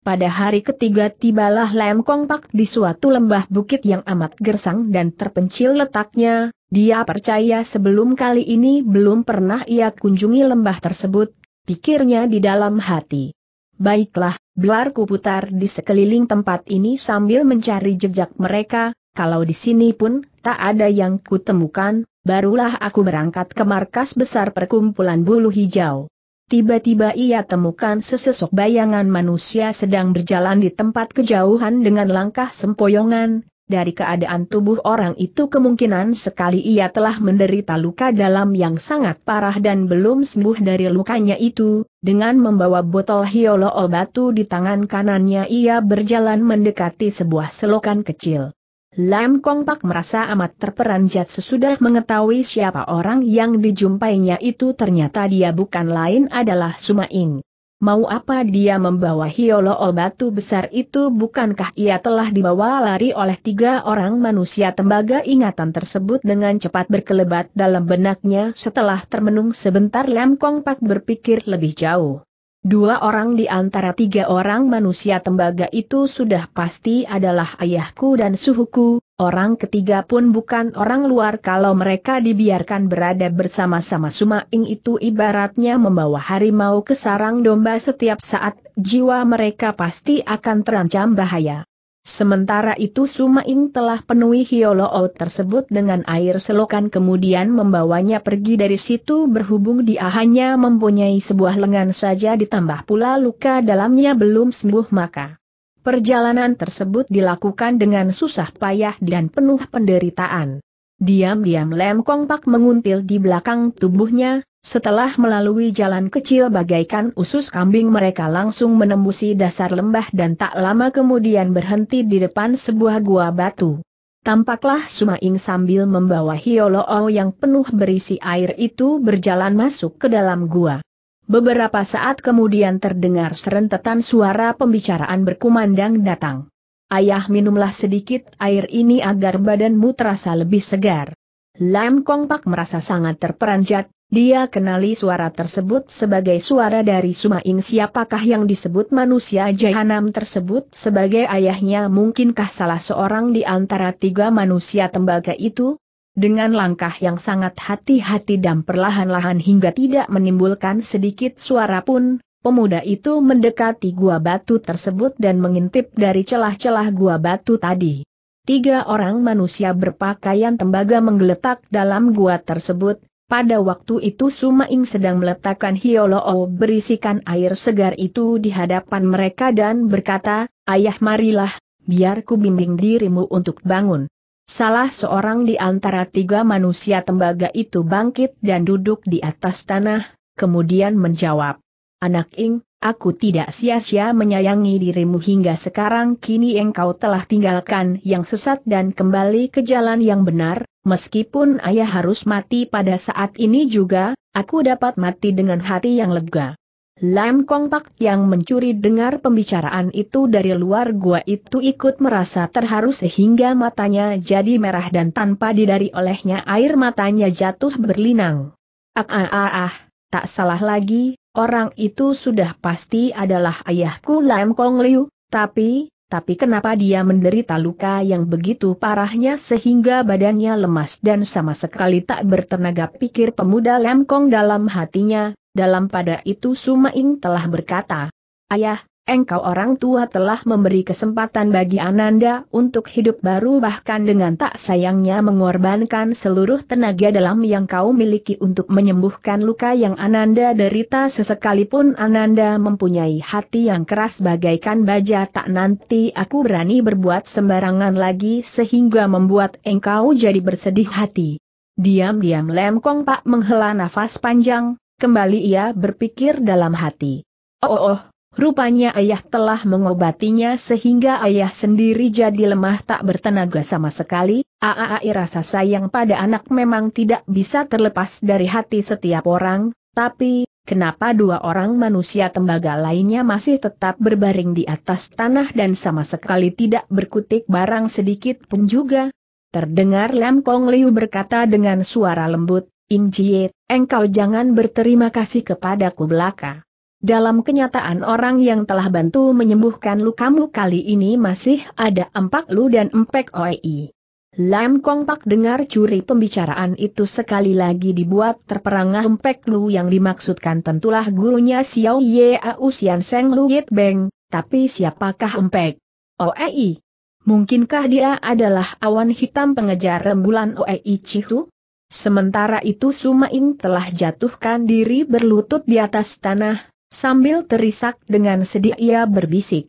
Pada hari ketiga tibalah Lem Kong Pak di suatu lembah bukit yang amat gersang dan terpencil letaknya, dia percaya sebelum kali ini belum pernah ia kunjungi lembah tersebut, pikirnya di dalam hati. Baiklah, belarku kuputar di sekeliling tempat ini sambil mencari jejak mereka, kalau di sini pun tak ada yang kutemukan, barulah aku berangkat ke markas besar perkumpulan bulu hijau. Tiba-tiba ia temukan sesosok bayangan manusia sedang berjalan di tempat kejauhan dengan langkah sempoyongan, dari keadaan tubuh orang itu kemungkinan sekali ia telah menderita luka dalam yang sangat parah dan belum sembuh dari lukanya itu, dengan membawa botol hiolo batu di tangan kanannya ia berjalan mendekati sebuah selokan kecil. Lam Kong Pak merasa amat terperanjat sesudah mengetahui siapa orang yang dijumpainya itu ternyata dia bukan lain adalah Suma Ing. Mau apa dia membawa Hiolo batu besar itu bukankah ia telah dibawa lari oleh tiga orang manusia tembaga ingatan tersebut dengan cepat berkelebat dalam benaknya setelah termenung sebentar Lam Kong Pak berpikir lebih jauh. Dua orang di antara tiga orang manusia tembaga itu sudah pasti adalah ayahku dan suhuku, orang ketiga pun bukan orang luar kalau mereka dibiarkan berada bersama-sama Sumaing itu ibaratnya membawa harimau ke sarang domba setiap saat, jiwa mereka pasti akan terancam bahaya. Sementara itu Sumaing telah penuhi Hioloo tersebut dengan air selokan kemudian membawanya pergi dari situ berhubung dia hanya mempunyai sebuah lengan saja ditambah pula luka dalamnya belum sembuh maka. Perjalanan tersebut dilakukan dengan susah payah dan penuh penderitaan. Diam-diam Lem Pak menguntil di belakang tubuhnya, setelah melalui jalan kecil bagaikan usus kambing mereka langsung menembusi dasar lembah dan tak lama kemudian berhenti di depan sebuah gua batu. Tampaklah Sumaing sambil membawa Hioloo yang penuh berisi air itu berjalan masuk ke dalam gua. Beberapa saat kemudian terdengar serentetan suara pembicaraan berkumandang datang. Ayah minumlah sedikit air ini agar badanmu terasa lebih segar. Lam Kong Pak merasa sangat terperanjat, dia kenali suara tersebut sebagai suara dari Sumaing siapakah yang disebut manusia jahanam tersebut sebagai ayahnya mungkinkah salah seorang di antara tiga manusia tembaga itu? Dengan langkah yang sangat hati-hati dan perlahan-lahan hingga tidak menimbulkan sedikit suara pun, pemuda itu mendekati gua batu tersebut dan mengintip dari celah-celah gua batu tadi. Tiga orang manusia berpakaian tembaga menggeletak dalam gua tersebut, pada waktu itu Sumaing sedang meletakkan hioloo oh berisikan air segar itu di hadapan mereka dan berkata, Ayah marilah, biar ku bimbing dirimu untuk bangun. Salah seorang di antara tiga manusia tembaga itu bangkit dan duduk di atas tanah, kemudian menjawab. Anak Ing, Aku tidak sia-sia menyayangi dirimu hingga sekarang kini engkau telah tinggalkan yang sesat dan kembali ke jalan yang benar, meskipun ayah harus mati pada saat ini juga, aku dapat mati dengan hati yang lega. Lam Kong Pak yang mencuri dengar pembicaraan itu dari luar gua itu ikut merasa terharu sehingga matanya jadi merah dan tanpa didari olehnya air matanya jatuh berlinang. Ah ah ah ah, tak salah lagi, Orang itu sudah pasti adalah ayahku Lam Kong Liu, tapi, tapi kenapa dia menderita luka yang begitu parahnya sehingga badannya lemas dan sama sekali tak bertenaga pikir pemuda Lam Kong dalam hatinya, dalam pada itu Sumaing telah berkata, Ayah, engkau orang tua telah memberi kesempatan bagi Ananda untuk hidup baru bahkan dengan tak sayangnya mengorbankan seluruh tenaga dalam yang kau miliki untuk menyembuhkan luka yang Ananda derita sesekalipun Ananda mempunyai hati yang keras bagaikan baja tak nanti aku berani berbuat sembarangan lagi sehingga membuat engkau jadi bersedih hati. Diam-diam lemkong Pak menghela nafas panjang, kembali ia berpikir dalam hati. Oh, oh, oh Rupanya ayah telah mengobatinya sehingga ayah sendiri jadi lemah tak bertenaga sama sekali, aaai rasa sayang pada anak memang tidak bisa terlepas dari hati setiap orang, tapi, kenapa dua orang manusia tembaga lainnya masih tetap berbaring di atas tanah dan sama sekali tidak berkutik barang sedikit pun juga? Terdengar Lam Kong Liu berkata dengan suara lembut, Injiet, engkau jangan berterima kasih kepadaku belaka. Dalam kenyataan orang yang telah bantu menyembuhkan lukamu kali ini masih ada empak lu dan empek Oei. Lam Kong Pak dengar curi pembicaraan itu sekali lagi dibuat terperangah empek lu yang dimaksudkan tentulah gurunya Xiao Ye Au Sian Seng Lu Yit Beng, tapi siapakah empek? Oei? Mungkinkah dia adalah awan hitam pengejar rembulan oei Cihu? Sementara itu Sumaing telah jatuhkan diri berlutut di atas tanah, Sambil terisak dengan sedih ia berbisik.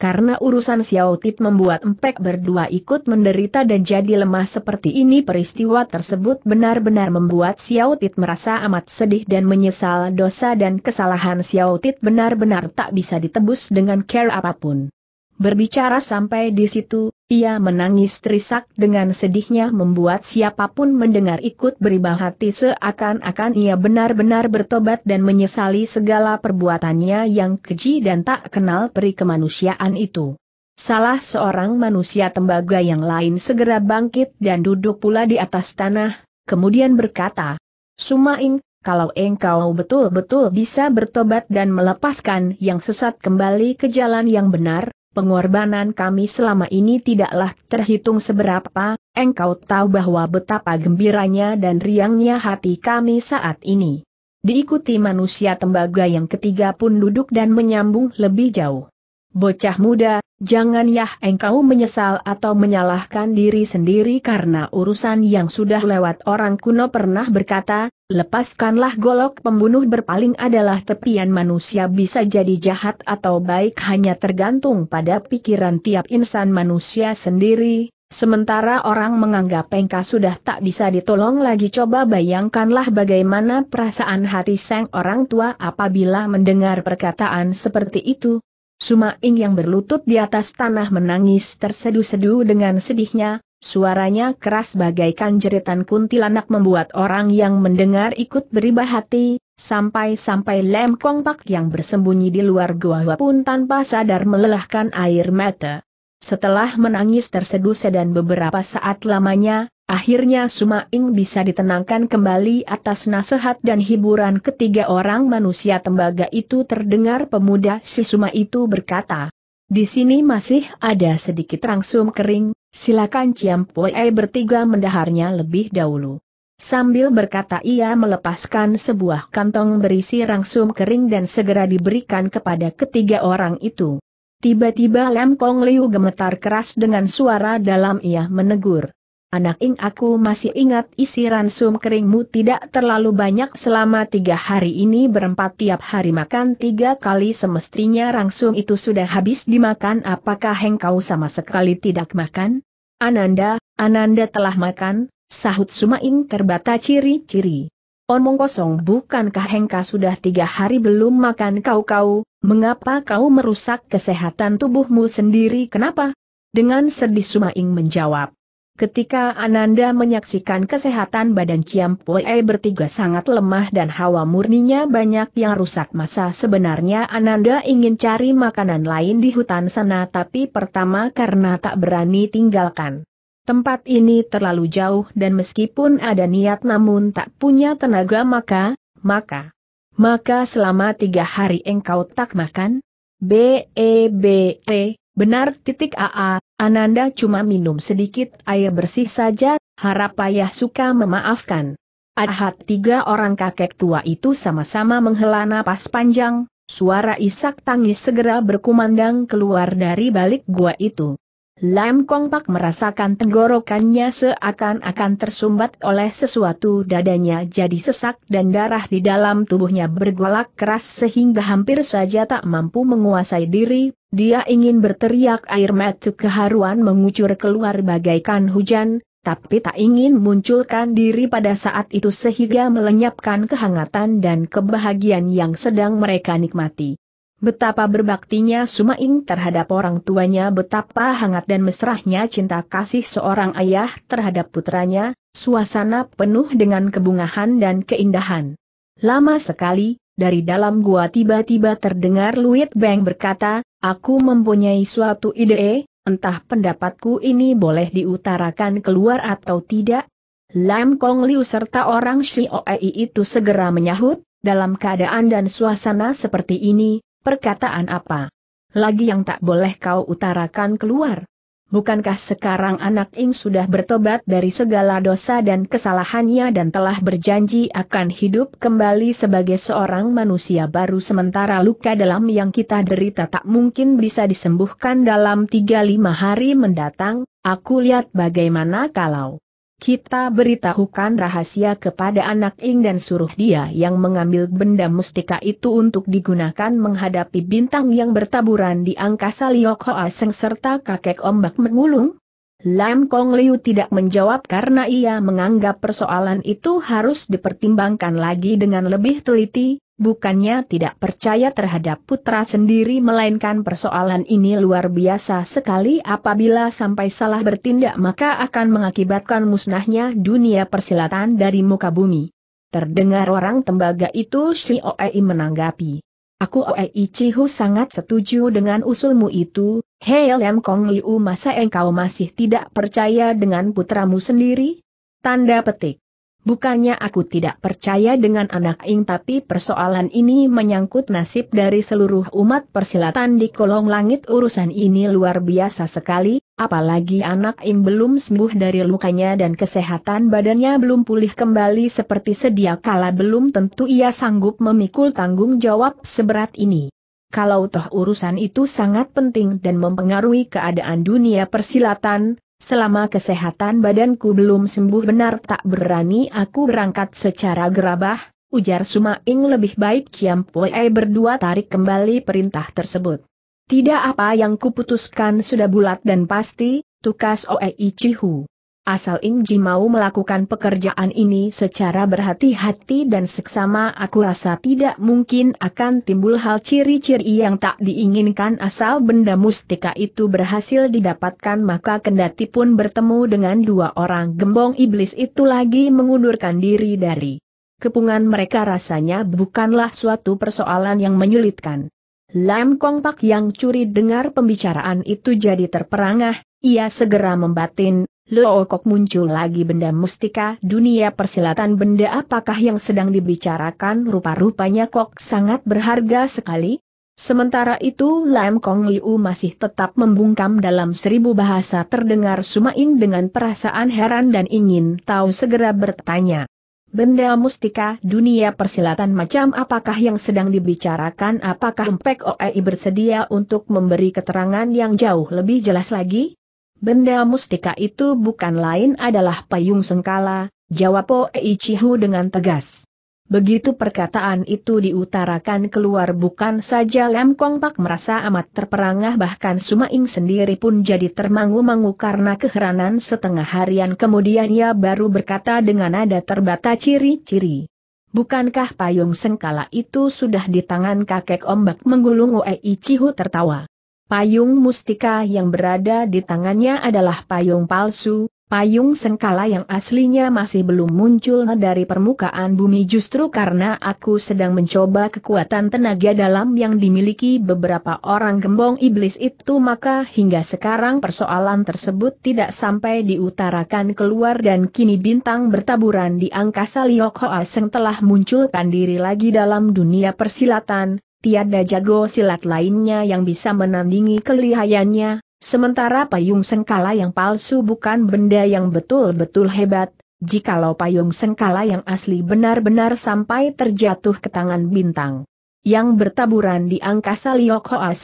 Karena urusan Xiao Tit membuat empek berdua ikut menderita dan jadi lemah seperti ini peristiwa tersebut benar-benar membuat Xiao Tit merasa amat sedih dan menyesal dosa dan kesalahan Xiao Tit benar-benar tak bisa ditebus dengan care apapun. Berbicara sampai di situ, ia menangis terisak dengan sedihnya membuat siapapun mendengar ikut beribah hati seakan-akan ia benar-benar bertobat dan menyesali segala perbuatannya yang keji dan tak kenal peri kemanusiaan itu. Salah seorang manusia tembaga yang lain segera bangkit dan duduk pula di atas tanah, kemudian berkata, Sumaing, kalau engkau betul-betul bisa bertobat dan melepaskan yang sesat kembali ke jalan yang benar, pengorbanan kami selama ini tidaklah terhitung seberapa, engkau tahu bahwa betapa gembiranya dan riangnya hati kami saat ini. Diikuti manusia tembaga yang ketiga pun duduk dan menyambung lebih jauh. Bocah muda, jangan yah engkau menyesal atau menyalahkan diri sendiri karena urusan yang sudah lewat orang kuno pernah berkata, lepaskanlah golok pembunuh berpaling adalah tepian manusia bisa jadi jahat atau baik hanya tergantung pada pikiran tiap insan manusia sendiri, Sementara orang menganggap engkau sudah tak bisa ditolong lagi coba bayangkanlah bagaimana perasaan hati sang orang tua apabila mendengar perkataan seperti itu, Sumaing yang berlutut di atas tanah menangis tersedu-sedu dengan sedihnya, suaranya keras bagaikan jeritan kuntilanak membuat orang yang mendengar ikut beribah hati, sampai-sampai Lem Kong Pak yang bersembunyi di luar gua pun tanpa sadar melelahkan air mata. Setelah menangis terseduh dan beberapa saat lamanya, akhirnya Sumaing bisa ditenangkan kembali atas nasihat dan hiburan ketiga orang manusia tembaga itu terdengar pemuda si Suma itu berkata. Di sini masih ada sedikit rangsum kering, silakan Ciam Poe bertiga mendaharnya lebih dahulu. Sambil berkata ia melepaskan sebuah kantong berisi rangsum kering dan segera diberikan kepada ketiga orang itu. Tiba-tiba Lem Kong Liu gemetar keras dengan suara dalam ia menegur. Anak ing aku masih ingat isi ransum keringmu tidak terlalu banyak selama tiga hari ini berempat tiap hari makan tiga kali semestinya ransum itu sudah habis dimakan apakah engkau sama sekali tidak makan? Ananda, Ananda telah makan, sahut Sumaing terbata ciri-ciri. Omong kosong bukankah Hengka sudah tiga hari belum makan kau-kau, mengapa kau merusak kesehatan tubuhmu sendiri kenapa? Dengan sedih Sumaing menjawab. Ketika Ananda menyaksikan kesehatan badan Ciam Pue bertiga sangat lemah dan hawa murninya banyak yang rusak masa sebenarnya Ananda ingin cari makanan lain di hutan sana tapi pertama karena tak berani tinggalkan Tempat ini terlalu jauh dan meskipun ada niat namun tak punya tenaga maka, maka, maka selama tiga hari engkau tak makan? B, E, B, E, benar titik AA, Ananda cuma minum sedikit air bersih saja, harap ayah suka memaafkan. Ahad tiga orang kakek tua itu sama-sama menghela napas panjang, suara isak tangis segera berkumandang keluar dari balik gua itu. Lam Kong Pak merasakan tenggorokannya seakan-akan tersumbat oleh sesuatu dadanya jadi sesak dan darah di dalam tubuhnya bergolak keras sehingga hampir saja tak mampu menguasai diri, dia ingin berteriak air mata keharuan mengucur keluar bagaikan hujan, tapi tak ingin munculkan diri pada saat itu sehingga melenyapkan kehangatan dan kebahagiaan yang sedang mereka nikmati. Betapa berbaktinya Sumaing terhadap orang tuanya betapa hangat dan mesrahnya cinta kasih seorang ayah terhadap putranya, suasana penuh dengan kebungahan dan keindahan. Lama sekali, dari dalam gua tiba-tiba terdengar Luit Beng berkata, aku mempunyai suatu ide, entah pendapatku ini boleh diutarakan keluar atau tidak. Lam Kong Liu serta orang Oei itu segera menyahut, dalam keadaan dan suasana seperti ini, Perkataan apa? Lagi yang tak boleh kau utarakan keluar. Bukankah sekarang anak Ing sudah bertobat dari segala dosa dan kesalahannya dan telah berjanji akan hidup kembali sebagai seorang manusia baru sementara luka dalam yang kita derita tak mungkin bisa disembuhkan dalam 3-5 hari mendatang, aku lihat bagaimana kalau kita beritahukan rahasia kepada anak Ing dan suruh dia yang mengambil benda mustika itu untuk digunakan menghadapi bintang yang bertaburan di angkasa Liok Hoa Seng serta kakek ombak mengulung? Lam Kong Liu tidak menjawab karena ia menganggap persoalan itu harus dipertimbangkan lagi dengan lebih teliti, Bukannya tidak percaya terhadap putra sendiri melainkan persoalan ini luar biasa sekali apabila sampai salah bertindak maka akan mengakibatkan musnahnya dunia persilatan dari muka bumi. Terdengar orang tembaga itu si Oei menanggapi. Aku Oei Cihu sangat setuju dengan usulmu itu, Hei Lem Kong Liu masa engkau masih tidak percaya dengan putramu sendiri? Tanda petik. Bukannya aku tidak percaya dengan anak Ing tapi persoalan ini menyangkut nasib dari seluruh umat persilatan di kolong langit urusan ini luar biasa sekali, apalagi anak Ing belum sembuh dari lukanya dan kesehatan badannya belum pulih kembali seperti sedia kala belum tentu ia sanggup memikul tanggung jawab seberat ini. Kalau toh urusan itu sangat penting dan mempengaruhi keadaan dunia persilatan, selama kesehatan badanku belum sembuh benar tak berani aku berangkat secara gerabah, ujar Sumaing lebih baik Kiam Poe berdua tarik kembali perintah tersebut. Tidak apa yang kuputuskan sudah bulat dan pasti, tukas Oei Cihu. Asal Ing Ji mau melakukan pekerjaan ini secara berhati-hati dan seksama aku rasa tidak mungkin akan timbul hal ciri-ciri yang tak diinginkan asal benda mustika itu berhasil didapatkan maka kendati pun bertemu dengan dua orang gembong iblis itu lagi mengundurkan diri dari kepungan mereka rasanya bukanlah suatu persoalan yang menyulitkan. Lam Kong Pak yang curi dengar pembicaraan itu jadi terperangah, ia segera membatin, Kok muncul lagi benda mustika dunia persilatan benda apakah yang sedang dibicarakan rupa-rupanya kok sangat berharga sekali. Sementara itu Lam Kong Liu masih tetap membungkam dalam seribu bahasa terdengar Sumain dengan perasaan heran dan ingin tahu segera bertanya. Benda mustika dunia persilatan macam apakah yang sedang dibicarakan apakah Mpek Oei bersedia untuk memberi keterangan yang jauh lebih jelas lagi? Benda mustika itu bukan lain adalah payung sengkala, jawab Oei Chihu dengan tegas. Begitu perkataan itu diutarakan keluar bukan saja Lam Kong Pak merasa amat terperangah bahkan Sumaing sendiri pun jadi termangu-mangu karena keheranan setengah harian kemudian ia baru berkata dengan nada terbata ciri-ciri. Bukankah payung sengkala itu sudah di tangan kakek ombak menggulung Oei Cihu tertawa. Payung mustika yang berada di tangannya adalah payung palsu, payung sengkala yang aslinya masih belum muncul dari permukaan bumi justru karena aku sedang mencoba kekuatan tenaga dalam yang dimiliki beberapa orang gembong iblis itu maka hingga sekarang persoalan tersebut tidak sampai diutarakan keluar dan kini bintang bertaburan di angkasa Liokho Aseng Seng telah munculkan diri lagi dalam dunia persilatan, tiada jago silat lainnya yang bisa menandingi kelihayannya, sementara payung sengkala yang palsu bukan benda yang betul-betul hebat, jikalau payung sengkala yang asli benar-benar sampai terjatuh ke tangan bintang. Yang bertaburan di angkasa Liok Hoa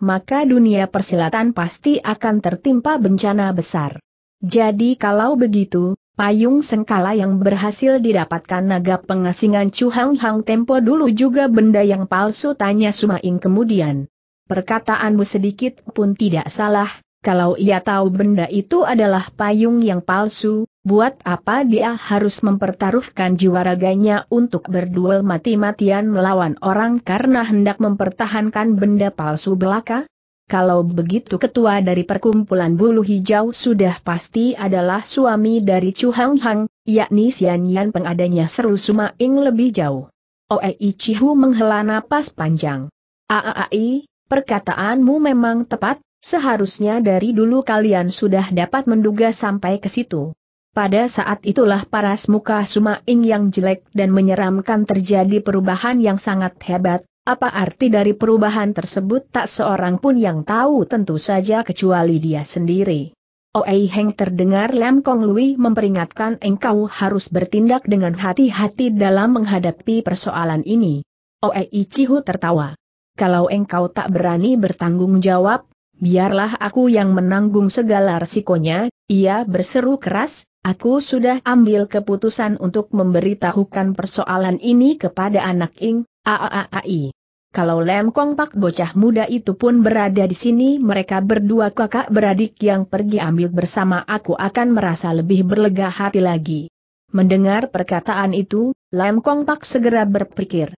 maka dunia persilatan pasti akan tertimpa bencana besar. Jadi kalau begitu, Payung sengkala yang berhasil didapatkan naga pengasingan Chu Hang Hang Tempo dulu juga benda yang palsu tanya Sumaing kemudian. Perkataanmu sedikit pun tidak salah, kalau ia tahu benda itu adalah payung yang palsu, buat apa dia harus mempertaruhkan jiwa raganya untuk berduel mati-matian melawan orang karena hendak mempertahankan benda palsu belaka? Kalau begitu ketua dari perkumpulan bulu hijau sudah pasti adalah suami dari Chu Hang Hang, yakni Xian Yan pengadanya seru Suma Ing lebih jauh. Oei Cihu menghela napas panjang. Aai, perkataanmu memang tepat, seharusnya dari dulu kalian sudah dapat menduga sampai ke situ. Pada saat itulah paras muka Suma Ing yang jelek dan menyeramkan terjadi perubahan yang sangat hebat, apa arti dari perubahan tersebut tak seorang pun yang tahu tentu saja kecuali dia sendiri. Oei Heng terdengar Lam Kong Lui memperingatkan engkau harus bertindak dengan hati-hati dalam menghadapi persoalan ini. Oei Cihu tertawa. Kalau engkau tak berani bertanggung jawab, biarlah aku yang menanggung segala resikonya, ia berseru keras, aku sudah ambil keputusan untuk memberitahukan persoalan ini kepada anak Ing, Aaai. Kalau Lem Kong Pak bocah muda itu pun berada di sini mereka berdua kakak beradik yang pergi ambil bersama aku akan merasa lebih berlega hati lagi. Mendengar perkataan itu, Lem Kong Pak segera berpikir.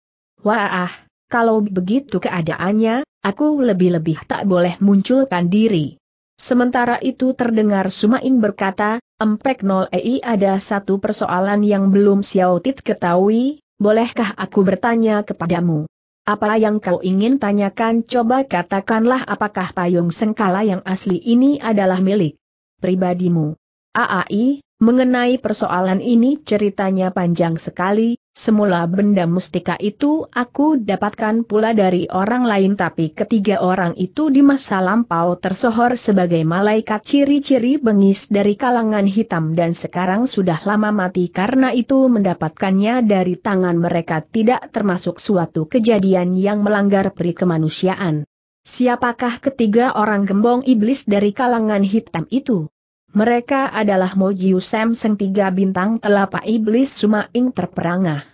Wah, kalau begitu keadaannya, aku lebih-lebih tak boleh munculkan diri. Sementara itu terdengar Sumaing berkata, Empek 0 EI ada satu persoalan yang belum Xiao Tit ketahui, bolehkah aku bertanya kepadamu? Apa yang kau ingin tanyakan coba katakanlah apakah payung sengkala yang asli ini adalah milik pribadimu? Aai, Mengenai persoalan ini ceritanya panjang sekali, semula benda mustika itu aku dapatkan pula dari orang lain tapi ketiga orang itu di masa lampau tersohor sebagai malaikat ciri-ciri bengis dari kalangan hitam dan sekarang sudah lama mati karena itu mendapatkannya dari tangan mereka tidak termasuk suatu kejadian yang melanggar peri kemanusiaan. Siapakah ketiga orang gembong iblis dari kalangan hitam itu? Mereka adalah Mojiu Samseng tiga bintang telapak iblis Sumaing terperangah.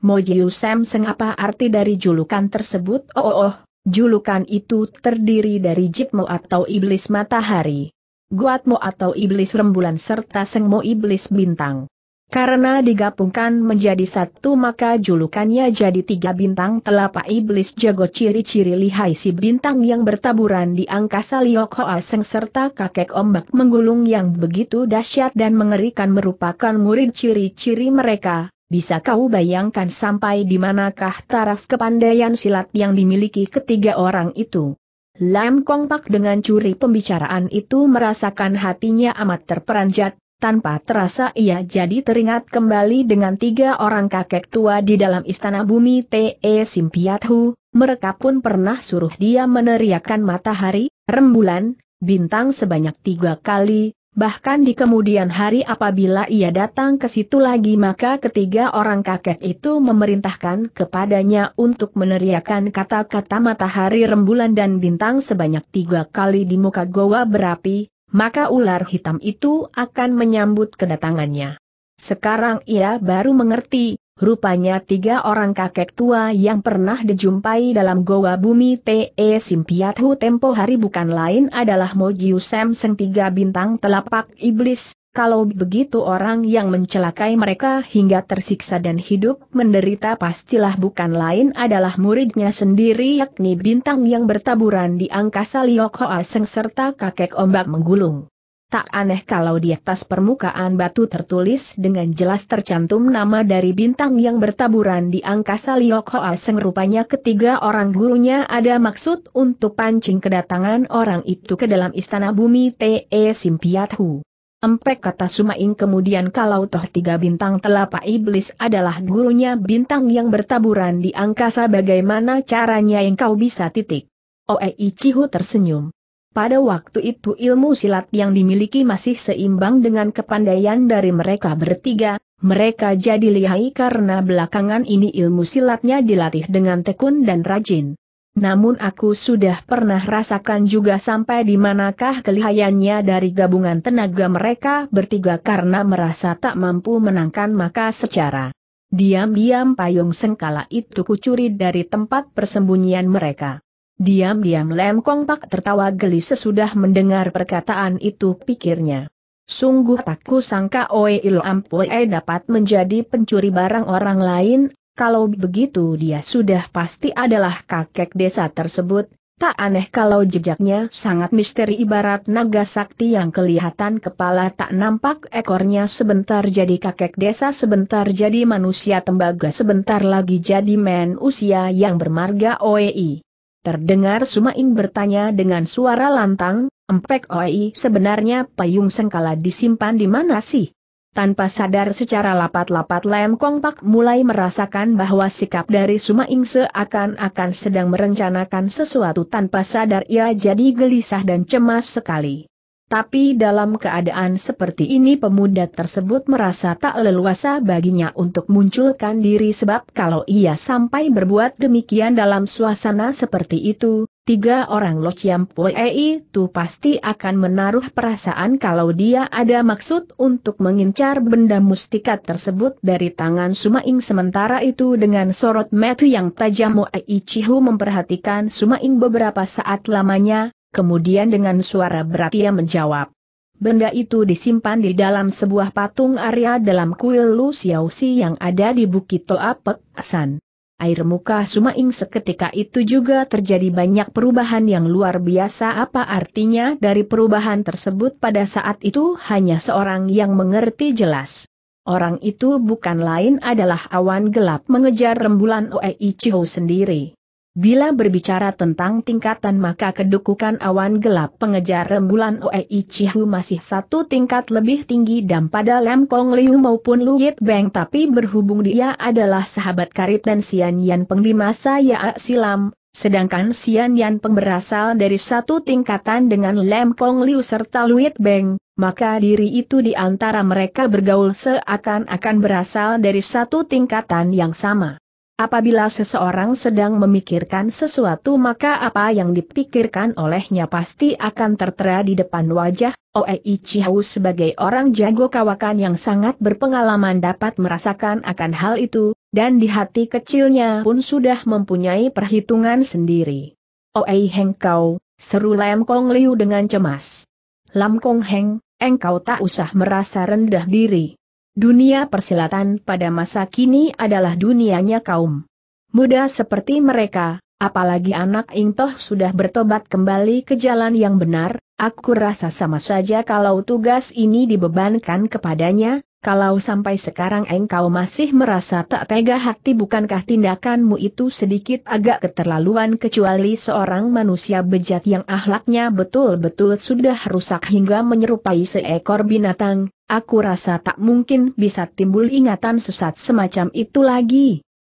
Mojiu Samseng apa arti dari julukan tersebut? Oh, oh, oh julukan itu terdiri dari Jipmo atau iblis matahari. Guatmo atau iblis rembulan serta Sengmo iblis bintang. Karena digabungkan menjadi satu maka julukannya jadi tiga bintang telapak iblis jago ciri-ciri lihai si bintang yang bertaburan di angkasa Liok Hoa Seng serta kakek ombak menggulung yang begitu dahsyat dan mengerikan merupakan murid ciri-ciri mereka. Bisa kau bayangkan sampai di manakah taraf kepandaian silat yang dimiliki ketiga orang itu? Lam Kong Pak dengan curi pembicaraan itu merasakan hatinya amat terperanjat, tanpa terasa ia jadi teringat kembali dengan tiga orang kakek tua di dalam istana bumi T.E. Simpiathu, mereka pun pernah suruh dia meneriakkan matahari, rembulan, bintang sebanyak tiga kali, bahkan di kemudian hari apabila ia datang ke situ lagi maka ketiga orang kakek itu memerintahkan kepadanya untuk meneriakkan kata-kata matahari rembulan dan bintang sebanyak tiga kali di muka goa berapi, maka ular hitam itu akan menyambut kedatangannya. Sekarang ia baru mengerti, rupanya tiga orang kakek tua yang pernah dijumpai dalam goa bumi T.E. Simpiathu tempo hari bukan lain adalah Mojiu Seng tiga bintang telapak iblis, kalau begitu orang yang mencelakai mereka hingga tersiksa dan hidup menderita pastilah bukan lain adalah muridnya sendiri yakni bintang yang bertaburan di angkasa Liok Hoa Seng serta kakek ombak menggulung. Tak aneh kalau di atas permukaan batu tertulis dengan jelas tercantum nama dari bintang yang bertaburan di angkasa Liok Hoa Seng rupanya ketiga orang gurunya ada maksud untuk pancing kedatangan orang itu ke dalam istana bumi T.E. Simpiat Hu. Empek kata Sumaing kemudian kalau toh tiga bintang telapak iblis adalah gurunya bintang yang bertaburan di angkasa bagaimana caranya yang kau bisa titik. Oei Cihu tersenyum. Pada waktu itu ilmu silat yang dimiliki masih seimbang dengan kepandaian dari mereka bertiga, mereka jadi lihai karena belakangan ini ilmu silatnya dilatih dengan tekun dan rajin. Namun aku sudah pernah rasakan juga sampai di manakah kelihayannya dari gabungan tenaga mereka bertiga karena merasa tak mampu menangkan maka secara diam-diam payung sengkala itu kucuri dari tempat persembunyian mereka. Diam-diam Lem Kong Pak tertawa geli sesudah mendengar perkataan itu pikirnya. Sungguh tak kusangka Oe Il Ampue dapat menjadi pencuri barang orang lain, kalau begitu dia sudah pasti adalah kakek desa tersebut, tak aneh kalau jejaknya sangat misteri ibarat naga sakti yang kelihatan kepala tak nampak ekornya sebentar jadi kakek desa sebentar jadi manusia tembaga sebentar lagi jadi men usia yang bermarga OEI. Terdengar Sumain bertanya dengan suara lantang, empek OEI sebenarnya payung sengkala disimpan di mana sih? tanpa sadar secara lapat-lapat Lem Kong Pak mulai merasakan bahwa sikap dari Suma Ing seakan-akan sedang merencanakan sesuatu tanpa sadar ia jadi gelisah dan cemas sekali. Tapi dalam keadaan seperti ini pemuda tersebut merasa tak leluasa baginya untuk munculkan diri sebab kalau ia sampai berbuat demikian dalam suasana seperti itu, Tiga orang Lo Chiam Pue itu pasti akan menaruh perasaan kalau dia ada maksud untuk mengincar benda mustika tersebut dari tangan Sumaing sementara itu dengan sorot mata yang tajam Ai Chihu memperhatikan Sumaing beberapa saat lamanya, kemudian dengan suara berat ia menjawab. Benda itu disimpan di dalam sebuah patung area dalam kuil Lu Xiaoxi yang ada di Bukit Toapek, San air muka Sumaing seketika itu juga terjadi banyak perubahan yang luar biasa apa artinya dari perubahan tersebut pada saat itu hanya seorang yang mengerti jelas. Orang itu bukan lain adalah awan gelap mengejar rembulan Oei Chiho sendiri. Bila berbicara tentang tingkatan maka kedukukan awan gelap pengejar rembulan Oei Chihu masih satu tingkat lebih tinggi dan pada Lem Kong Liu maupun Lu Yit Beng tapi berhubung dia adalah sahabat karib dan Sian Yan Peng di masa Yaa Silam, sedangkan Sian Yan Peng berasal dari satu tingkatan dengan Lem Kong Liu serta Lu Yit Beng, maka diri itu di antara mereka bergaul seakan-akan berasal dari satu tingkatan yang sama. Apabila seseorang sedang memikirkan sesuatu maka apa yang dipikirkan olehnya pasti akan tertera di depan wajah, Oei Chihau sebagai orang jago kawakan yang sangat berpengalaman dapat merasakan akan hal itu, dan di hati kecilnya pun sudah mempunyai perhitungan sendiri. Oei Heng Kau, seru Lam Kong Liu dengan cemas. Lam Kong Heng, engkau tak usah merasa rendah diri dunia persilatan pada masa kini adalah dunianya kaum muda seperti mereka, apalagi anak Ingtoh sudah bertobat kembali ke jalan yang benar, aku rasa sama saja kalau tugas ini dibebankan kepadanya, kalau sampai sekarang engkau masih merasa tak tega hati bukankah tindakanmu itu sedikit agak keterlaluan kecuali seorang manusia bejat yang ahlaknya betul-betul sudah rusak hingga menyerupai seekor binatang, aku rasa tak mungkin bisa timbul ingatan sesat semacam itu lagi.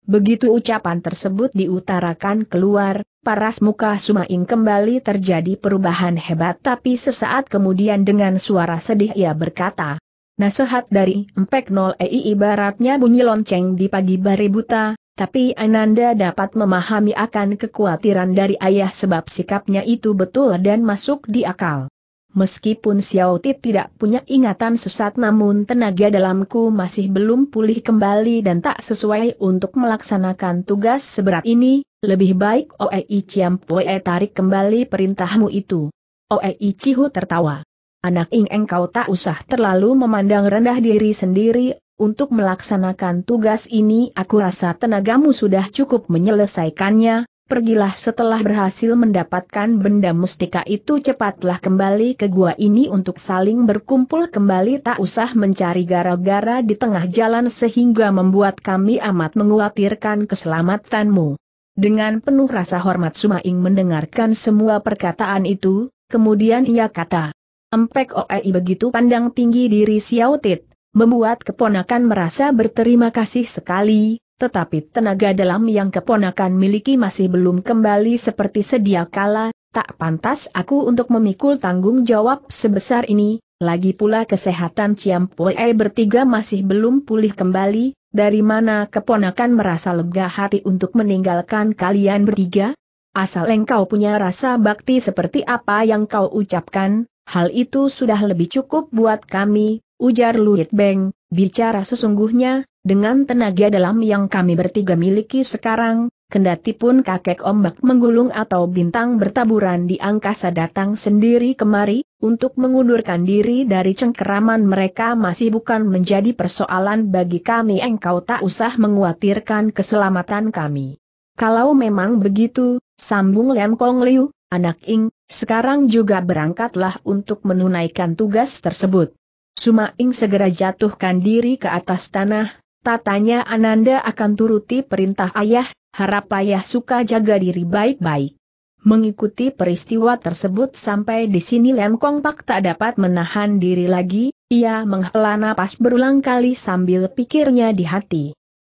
Begitu ucapan tersebut diutarakan keluar, paras muka Sumaing kembali terjadi perubahan hebat tapi sesaat kemudian dengan suara sedih ia berkata, Nasihat dari Empek Nol EI ibaratnya bunyi lonceng di pagi bari buta, tapi Ananda dapat memahami akan kekhawatiran dari ayah sebab sikapnya itu betul dan masuk di akal. Meskipun Xiao Ti tidak punya ingatan sesat namun tenaga dalamku masih belum pulih kembali dan tak sesuai untuk melaksanakan tugas seberat ini, lebih baik Oei Chiampue tarik kembali perintahmu itu. Oei Cihu tertawa anak ing engkau tak usah terlalu memandang rendah diri sendiri, untuk melaksanakan tugas ini aku rasa tenagamu sudah cukup menyelesaikannya, pergilah setelah berhasil mendapatkan benda mustika itu cepatlah kembali ke gua ini untuk saling berkumpul kembali tak usah mencari gara-gara di tengah jalan sehingga membuat kami amat menguatirkan keselamatanmu. Dengan penuh rasa hormat Sumaing mendengarkan semua perkataan itu, kemudian ia kata, Empek Oei begitu pandang tinggi diri Xiao Tit, membuat keponakan merasa berterima kasih sekali, tetapi tenaga dalam yang keponakan miliki masih belum kembali seperti sedia kala, tak pantas aku untuk memikul tanggung jawab sebesar ini, lagi pula kesehatan Ciam Pue bertiga masih belum pulih kembali, dari mana keponakan merasa lega hati untuk meninggalkan kalian bertiga? Asal engkau punya rasa bakti seperti apa yang kau ucapkan, Hal itu sudah lebih cukup buat kami, ujar Luit Beng, bicara sesungguhnya, dengan tenaga dalam yang kami bertiga miliki sekarang, kendati pun kakek ombak menggulung atau bintang bertaburan di angkasa datang sendiri kemari, untuk mengundurkan diri dari cengkeraman mereka masih bukan menjadi persoalan bagi kami engkau tak usah menguatirkan keselamatan kami. Kalau memang begitu, sambung Lian Kong Liu, anak Ing, sekarang juga berangkatlah untuk menunaikan tugas tersebut. Sumaing segera jatuhkan diri ke atas tanah, tatanya Ananda akan turuti perintah ayah, harap ayah suka jaga diri baik-baik. Mengikuti peristiwa tersebut sampai di sini Lem Pak tak dapat menahan diri lagi, ia menghela napas berulang kali sambil pikirnya di hati.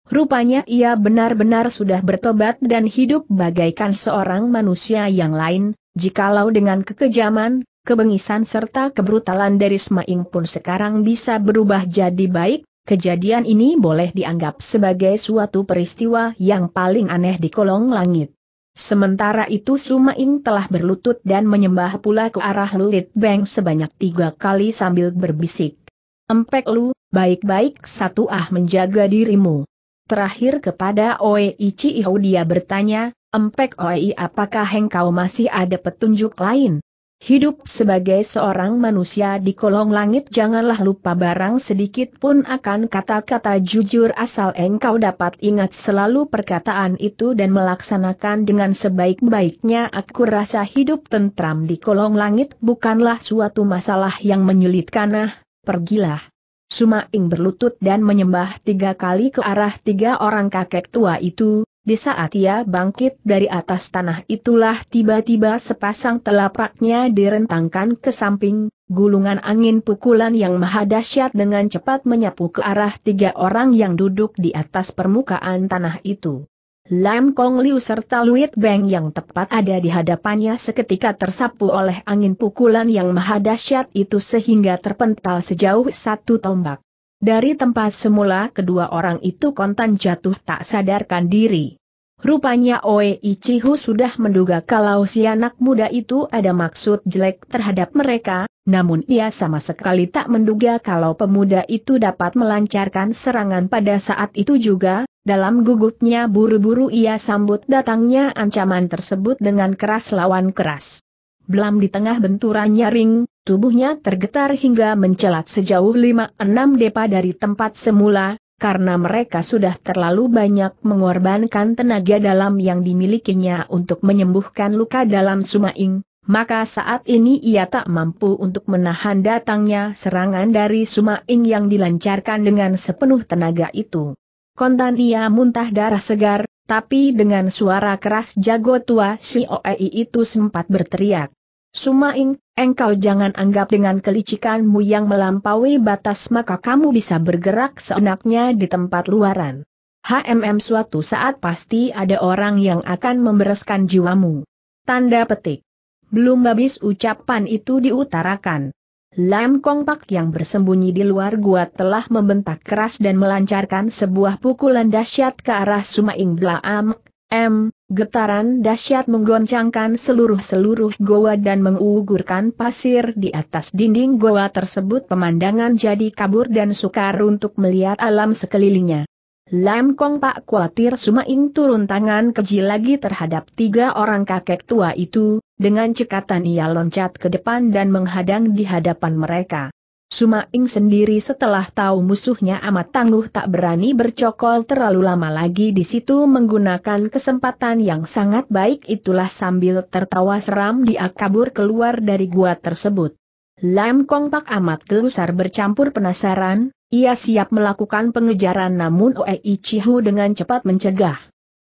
Rupanya ia benar-benar sudah bertobat dan hidup bagaikan seorang manusia yang lain, Jikalau dengan kekejaman, kebengisan serta kebrutalan dari Smaing pun sekarang bisa berubah jadi baik, kejadian ini boleh dianggap sebagai suatu peristiwa yang paling aneh di kolong langit. Sementara itu Sumaing telah berlutut dan menyembah pula ke arah Lulit Beng sebanyak tiga kali sambil berbisik. Empek lu, baik-baik satu ah menjaga dirimu. Terakhir kepada Oe Ichi Iho dia bertanya, Empek Oi apakah engkau masih ada petunjuk lain? Hidup sebagai seorang manusia di kolong langit janganlah lupa barang sedikit pun akan kata-kata jujur asal engkau dapat ingat selalu perkataan itu dan melaksanakan dengan sebaik-baiknya aku rasa hidup tentram di kolong langit bukanlah suatu masalah yang menyulitkan ah, pergilah. Sumaing berlutut dan menyembah tiga kali ke arah tiga orang kakek tua itu, di saat ia bangkit dari atas tanah itulah tiba-tiba sepasang telapaknya direntangkan ke samping, gulungan angin pukulan yang maha dahsyat dengan cepat menyapu ke arah tiga orang yang duduk di atas permukaan tanah itu. Lam Kong Liu serta Luit Beng yang tepat ada di hadapannya seketika tersapu oleh angin pukulan yang maha dahsyat itu sehingga terpental sejauh satu tombak. Dari tempat semula kedua orang itu kontan jatuh tak sadarkan diri. Rupanya Oe Ichihu sudah menduga kalau si anak muda itu ada maksud jelek terhadap mereka, namun ia sama sekali tak menduga kalau pemuda itu dapat melancarkan serangan pada saat itu juga, dalam gugupnya buru-buru ia sambut datangnya ancaman tersebut dengan keras lawan keras. Belum di tengah benturan nyaring, tubuhnya tergetar hingga mencelat sejauh 5 enam depa dari tempat semula, karena mereka sudah terlalu banyak mengorbankan tenaga dalam yang dimilikinya untuk menyembuhkan luka dalam Sumaing, maka saat ini ia tak mampu untuk menahan datangnya serangan dari Sumaing yang dilancarkan dengan sepenuh tenaga itu. Kontan ia muntah darah segar, tapi dengan suara keras jago tua si Oei itu sempat berteriak. Sumaing, engkau jangan anggap dengan kelicikanmu yang melampaui batas maka kamu bisa bergerak seenaknya di tempat luaran. HMM suatu saat pasti ada orang yang akan membereskan jiwamu. Tanda petik. Belum habis ucapan itu diutarakan. Lam Kong Pak yang bersembunyi di luar gua telah membentak keras dan melancarkan sebuah pukulan dahsyat ke arah Suma Ing Blaam. M. Getaran dahsyat menggoncangkan seluruh-seluruh goa dan mengugurkan pasir di atas dinding goa tersebut pemandangan jadi kabur dan sukar untuk melihat alam sekelilingnya. Lam Kong Pak khawatir Suma Ing turun tangan keji lagi terhadap tiga orang kakek tua itu, dengan cekatan ia loncat ke depan dan menghadang di hadapan mereka. Suma Ing sendiri setelah tahu musuhnya amat tangguh tak berani bercokol terlalu lama lagi di situ menggunakan kesempatan yang sangat baik itulah sambil tertawa seram dia kabur keluar dari gua tersebut. Lam Kong Pak amat gelusar bercampur penasaran, ia siap melakukan pengejaran namun Oei Chihu dengan cepat mencegah.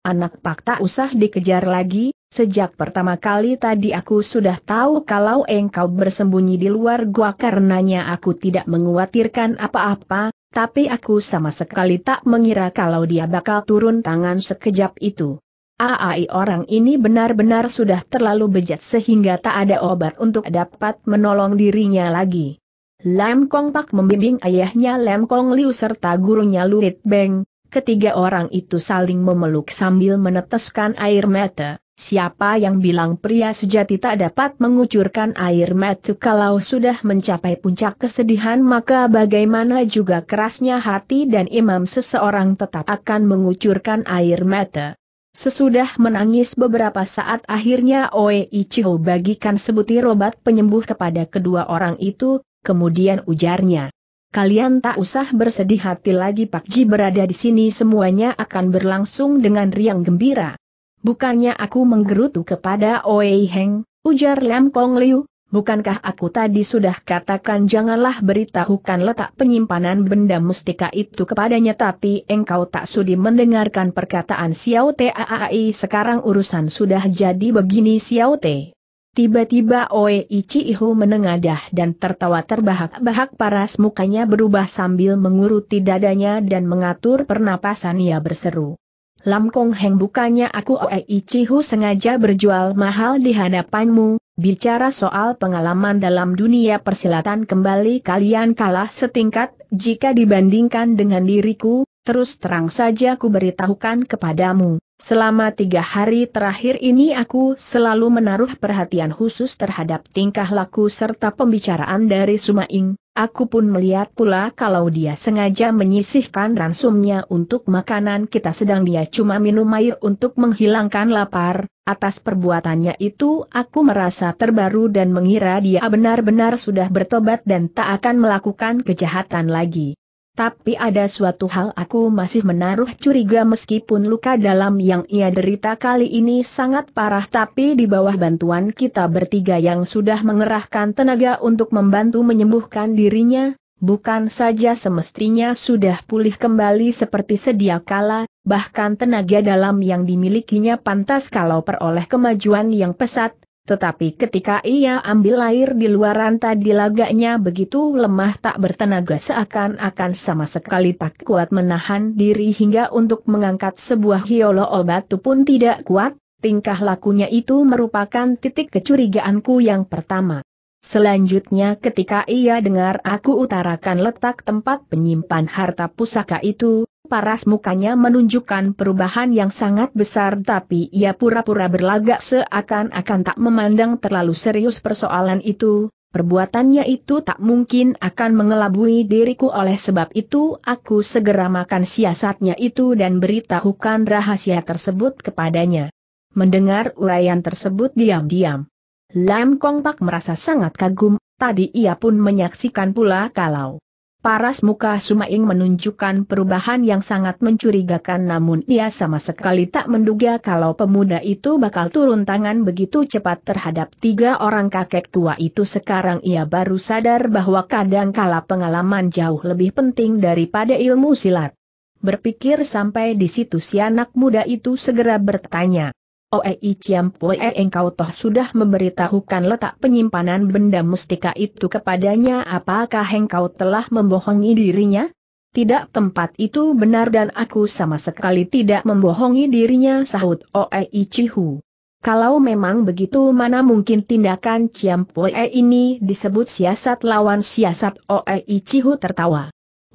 Anak pak tak usah dikejar lagi, sejak pertama kali tadi aku sudah tahu kalau engkau bersembunyi di luar gua karenanya aku tidak menguatirkan apa-apa, tapi aku sama sekali tak mengira kalau dia bakal turun tangan sekejap itu. Aai orang ini benar-benar sudah terlalu bejat sehingga tak ada obat untuk dapat menolong dirinya lagi. Lam Kong Pak membimbing ayahnya Lam Kong Liu serta gurunya Lurit Beng, ketiga orang itu saling memeluk sambil meneteskan air mata. Siapa yang bilang pria sejati tak dapat mengucurkan air mata kalau sudah mencapai puncak kesedihan maka bagaimana juga kerasnya hati dan imam seseorang tetap akan mengucurkan air mata. Sesudah menangis beberapa saat akhirnya Oe Ichiho bagikan sebutir obat penyembuh kepada kedua orang itu, kemudian ujarnya. Kalian tak usah bersedih hati lagi Pak Ji berada di sini semuanya akan berlangsung dengan riang gembira. Bukannya aku menggerutu kepada Oei Heng, ujar Lam Kong Liu, bukankah aku tadi sudah katakan janganlah beritahukan letak penyimpanan benda mustika itu kepadanya tapi engkau tak sudi mendengarkan perkataan Xiao Te Aai sekarang urusan sudah jadi begini Xiao Te. Tiba-tiba Oe Ihu menengadah dan tertawa terbahak-bahak paras mukanya berubah sambil menguruti dadanya dan mengatur pernapasan ia berseru. Lam Kong Heng bukannya aku Oe Ihu sengaja berjual mahal di hadapanmu, bicara soal pengalaman dalam dunia persilatan kembali kalian kalah setingkat jika dibandingkan dengan diriku, terus terang saja ku beritahukan kepadamu, selama tiga hari terakhir ini aku selalu menaruh perhatian khusus terhadap tingkah laku serta pembicaraan dari Sumaing, aku pun melihat pula kalau dia sengaja menyisihkan ransumnya untuk makanan kita sedang dia cuma minum air untuk menghilangkan lapar, atas perbuatannya itu aku merasa terbaru dan mengira dia benar-benar sudah bertobat dan tak akan melakukan kejahatan lagi. Tapi ada suatu hal aku masih menaruh curiga meskipun luka dalam yang ia derita kali ini sangat parah tapi di bawah bantuan kita bertiga yang sudah mengerahkan tenaga untuk membantu menyembuhkan dirinya, bukan saja semestinya sudah pulih kembali seperti sedia kala, bahkan tenaga dalam yang dimilikinya pantas kalau peroleh kemajuan yang pesat, tetapi ketika ia ambil air di luaran tadi lagaknya begitu lemah tak bertenaga seakan-akan sama sekali tak kuat menahan diri hingga untuk mengangkat sebuah hiolo obat pun tidak kuat, tingkah lakunya itu merupakan titik kecurigaanku yang pertama. Selanjutnya ketika ia dengar aku utarakan letak tempat penyimpan harta pusaka itu, paras mukanya menunjukkan perubahan yang sangat besar tapi ia pura-pura berlagak seakan-akan tak memandang terlalu serius persoalan itu, perbuatannya itu tak mungkin akan mengelabui diriku oleh sebab itu aku segera makan siasatnya itu dan beritahukan rahasia tersebut kepadanya. Mendengar uraian tersebut diam-diam. Lam Kong Pak merasa sangat kagum, tadi ia pun menyaksikan pula kalau paras muka Sumaing menunjukkan perubahan yang sangat mencurigakan namun ia sama sekali tak menduga kalau pemuda itu bakal turun tangan begitu cepat terhadap tiga orang kakek tua itu sekarang ia baru sadar bahwa kadangkala pengalaman jauh lebih penting daripada ilmu silat. Berpikir sampai di situ si anak muda itu segera bertanya. Oei Ciampoe engkau toh sudah memberitahukan letak penyimpanan benda mustika itu kepadanya apakah engkau telah membohongi dirinya? Tidak tempat itu benar dan aku sama sekali tidak membohongi dirinya sahut Oei Cihu. Kalau memang begitu mana mungkin tindakan Ciampoe ini disebut siasat lawan siasat Oei Cihu tertawa.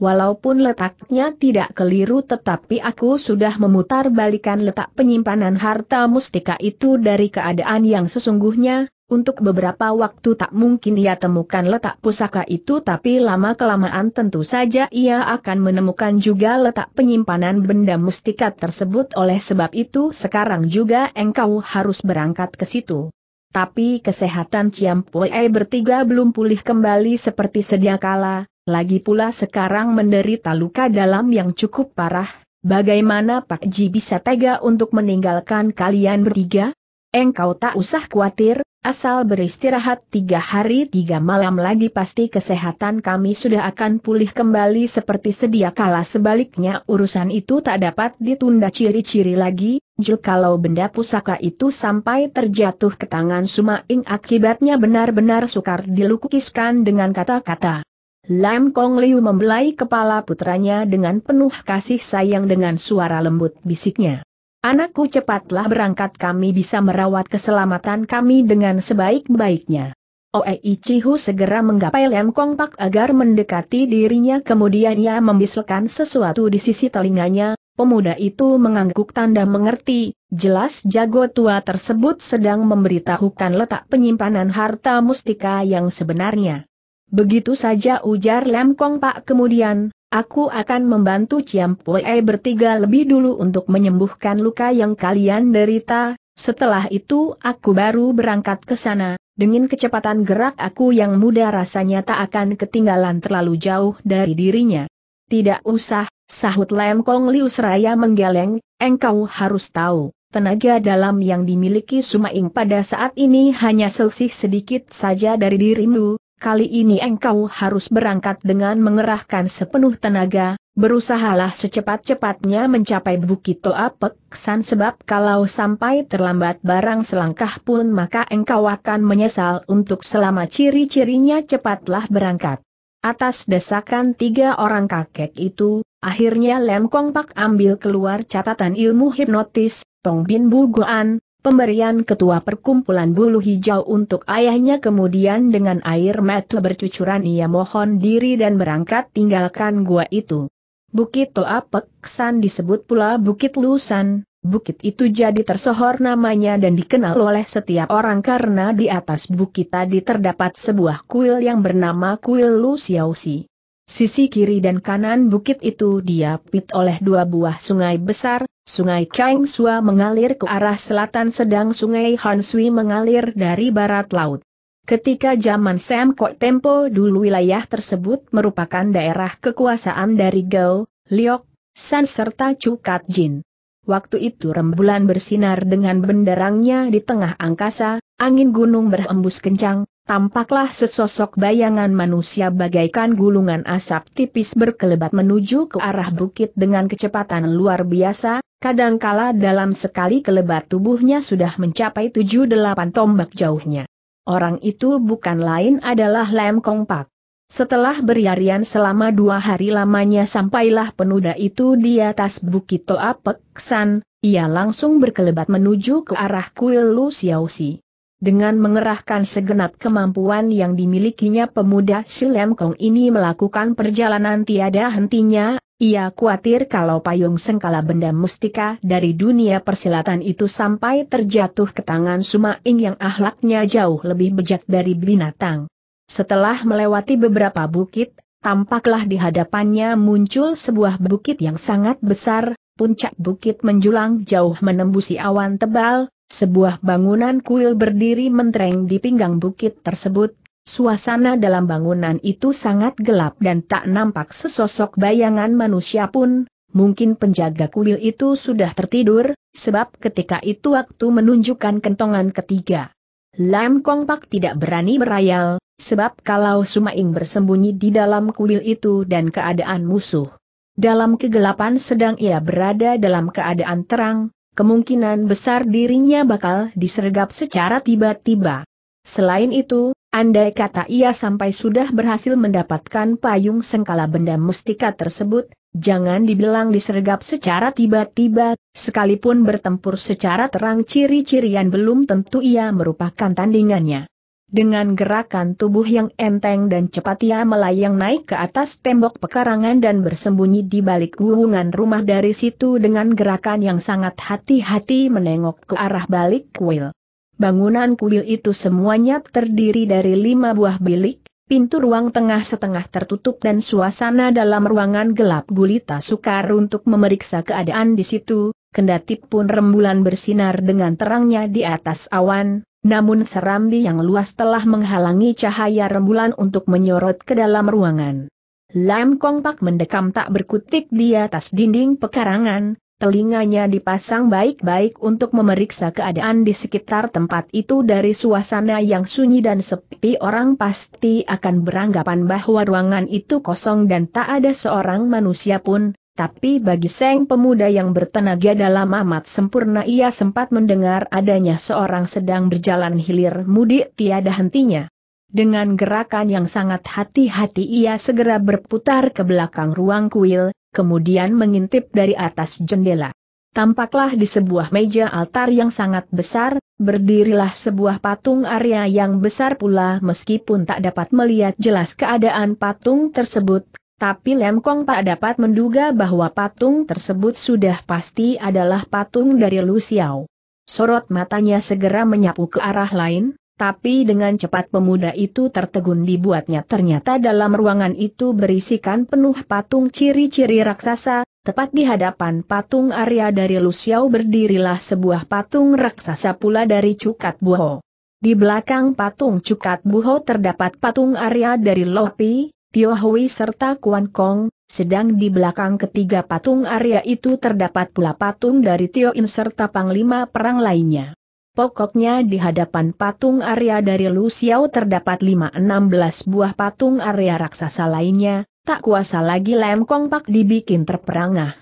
Walaupun letaknya tidak keliru tetapi aku sudah memutar balikan letak penyimpanan harta mustika itu dari keadaan yang sesungguhnya, untuk beberapa waktu tak mungkin ia temukan letak pusaka itu tapi lama-kelamaan tentu saja ia akan menemukan juga letak penyimpanan benda mustika tersebut oleh sebab itu sekarang juga engkau harus berangkat ke situ. Tapi kesehatan Ciampue bertiga belum pulih kembali seperti sedia kala, lagi pula sekarang menderita luka dalam yang cukup parah, bagaimana Pak Ji bisa tega untuk meninggalkan kalian bertiga? Engkau tak usah khawatir, asal beristirahat tiga hari tiga malam lagi pasti kesehatan kami sudah akan pulih kembali seperti sedia kala sebaliknya urusan itu tak dapat ditunda ciri-ciri lagi, jul kalau benda pusaka itu sampai terjatuh ke tangan Sumaing akibatnya benar-benar sukar dilukiskan dengan kata-kata. Lam Kong Liu membelai kepala putranya dengan penuh kasih sayang dengan suara lembut bisiknya. Anakku cepatlah berangkat kami bisa merawat keselamatan kami dengan sebaik-baiknya. Oei Cihu segera menggapai Lam Kong Pak agar mendekati dirinya kemudian ia membisikkan sesuatu di sisi telinganya, pemuda itu mengangguk tanda mengerti, jelas jago tua tersebut sedang memberitahukan letak penyimpanan harta mustika yang sebenarnya. Begitu saja ujar Lem Kong Pak kemudian, aku akan membantu Ciam Pue bertiga lebih dulu untuk menyembuhkan luka yang kalian derita, setelah itu aku baru berangkat ke sana, dengan kecepatan gerak aku yang muda rasanya tak akan ketinggalan terlalu jauh dari dirinya. Tidak usah, sahut Lem Kong Liu Seraya menggeleng, engkau harus tahu. Tenaga dalam yang dimiliki Sumaing pada saat ini hanya selisih sedikit saja dari dirimu, kali ini engkau harus berangkat dengan mengerahkan sepenuh tenaga, berusahalah secepat-cepatnya mencapai Bukit Toa Peksan sebab kalau sampai terlambat barang selangkah pun maka engkau akan menyesal untuk selama ciri-cirinya cepatlah berangkat. Atas desakan tiga orang kakek itu, akhirnya Lem Kong Pak ambil keluar catatan ilmu hipnotis, Tong Bin Bu Goan, Pemberian ketua perkumpulan bulu hijau untuk ayahnya kemudian dengan air mata bercucuran ia mohon diri dan berangkat tinggalkan gua itu. Bukit Toa Peksan disebut pula Bukit Lusan, bukit itu jadi tersohor namanya dan dikenal oleh setiap orang karena di atas bukit tadi terdapat sebuah kuil yang bernama Kuil Lusiausi. Sisi kiri dan kanan bukit itu diapit oleh dua buah sungai besar, sungai Sua mengalir ke arah selatan sedang sungai Hansui mengalir dari barat laut. Ketika zaman Sam Kok Tempo dulu wilayah tersebut merupakan daerah kekuasaan dari Gao, Liok, San serta Cukat Jin. Waktu itu rembulan bersinar dengan benderangnya di tengah angkasa, angin gunung berhembus kencang, Tampaklah sesosok bayangan manusia bagaikan gulungan asap tipis berkelebat menuju ke arah bukit dengan kecepatan luar biasa, kadangkala dalam sekali kelebat tubuhnya sudah mencapai tujuh delapan tombak jauhnya. Orang itu bukan lain adalah Lem Pak. Setelah beriarian selama dua hari lamanya sampailah penuda itu di atas bukit Toa Peksan, ia langsung berkelebat menuju ke arah kuil Lu Xiaoxi. Dengan mengerahkan segenap kemampuan yang dimilikinya pemuda Silem Kong ini melakukan perjalanan tiada hentinya, ia khawatir kalau payung sengkala benda mustika dari dunia persilatan itu sampai terjatuh ke tangan Sumaing yang ahlaknya jauh lebih bejat dari binatang. Setelah melewati beberapa bukit, tampaklah di hadapannya muncul sebuah bukit yang sangat besar, puncak bukit menjulang jauh menembusi awan tebal, sebuah bangunan kuil berdiri mentereng di pinggang bukit tersebut, suasana dalam bangunan itu sangat gelap dan tak nampak sesosok bayangan manusia pun, mungkin penjaga kuil itu sudah tertidur, sebab ketika itu waktu menunjukkan kentongan ketiga. Lam Kong Pak tidak berani berayal, sebab kalau Sumaing bersembunyi di dalam kuil itu dan keadaan musuh. Dalam kegelapan sedang ia berada dalam keadaan terang, kemungkinan besar dirinya bakal disergap secara tiba-tiba. Selain itu, andai kata ia sampai sudah berhasil mendapatkan payung sengkala benda mustika tersebut, jangan dibilang disergap secara tiba-tiba, sekalipun bertempur secara terang ciri-cirian belum tentu ia merupakan tandingannya. Dengan gerakan tubuh yang enteng dan cepat ia melayang naik ke atas tembok pekarangan dan bersembunyi di balik gulungan rumah dari situ dengan gerakan yang sangat hati-hati menengok ke arah balik kuil. Bangunan kuil itu semuanya terdiri dari lima buah bilik, pintu ruang tengah setengah tertutup dan suasana dalam ruangan gelap gulita sukar untuk memeriksa keadaan di situ, kendati pun rembulan bersinar dengan terangnya di atas awan, namun serambi yang luas telah menghalangi cahaya rembulan untuk menyorot ke dalam ruangan. Lam Kong Pak mendekam tak berkutik di atas dinding pekarangan, telinganya dipasang baik-baik untuk memeriksa keadaan di sekitar tempat itu dari suasana yang sunyi dan sepi orang pasti akan beranggapan bahwa ruangan itu kosong dan tak ada seorang manusia pun, tapi bagi Seng pemuda yang bertenaga dalam amat sempurna ia sempat mendengar adanya seorang sedang berjalan hilir mudik tiada hentinya. Dengan gerakan yang sangat hati-hati ia segera berputar ke belakang ruang kuil, kemudian mengintip dari atas jendela. Tampaklah di sebuah meja altar yang sangat besar, berdirilah sebuah patung Arya yang besar pula meskipun tak dapat melihat jelas keadaan patung tersebut, tapi Lem Kong Pak dapat menduga bahwa patung tersebut sudah pasti adalah patung dari Lu Xiao. Sorot matanya segera menyapu ke arah lain, tapi dengan cepat pemuda itu tertegun dibuatnya ternyata dalam ruangan itu berisikan penuh patung ciri-ciri raksasa, tepat di hadapan patung Arya dari Lu Xiao berdirilah sebuah patung raksasa pula dari Cukat Buho. Di belakang patung Cukat Buho terdapat patung Arya dari Lopi, Tio Hui serta Kuan Kong, sedang di belakang ketiga patung Arya itu terdapat pula patung dari Tio In serta panglima perang lainnya. Pokoknya di hadapan patung Arya dari Lu Xiao terdapat 5-16 buah patung Arya raksasa lainnya, tak kuasa lagi Lem Kong Pak dibikin terperangah.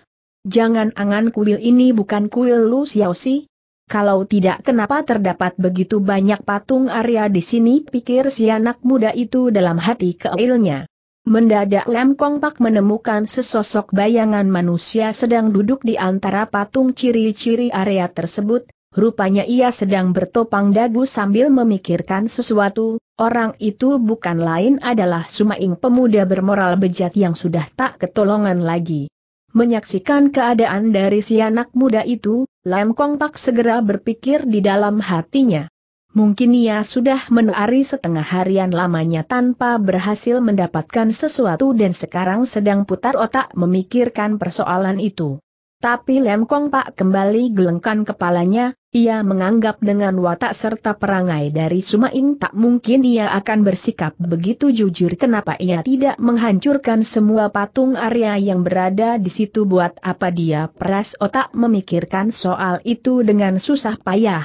Jangan angan kuil ini bukan kuil Lu Xiao si? Kalau tidak kenapa terdapat begitu banyak patung Arya di sini pikir si anak muda itu dalam hati keilnya. Mendadak Lem Kong Pak menemukan sesosok bayangan manusia sedang duduk di antara patung ciri-ciri area tersebut, rupanya ia sedang bertopang dagu sambil memikirkan sesuatu, orang itu bukan lain adalah Sumaing pemuda bermoral bejat yang sudah tak ketolongan lagi. Menyaksikan keadaan dari si anak muda itu, Lem Kong Pak segera berpikir di dalam hatinya. Mungkin ia sudah menari setengah harian lamanya tanpa berhasil mendapatkan sesuatu dan sekarang sedang putar otak memikirkan persoalan itu. Tapi Lem Kong Pak kembali gelengkan kepalanya, ia menganggap dengan watak serta perangai dari Sumain tak mungkin ia akan bersikap begitu jujur kenapa ia tidak menghancurkan semua patung Arya yang berada di situ buat apa dia peras otak memikirkan soal itu dengan susah payah.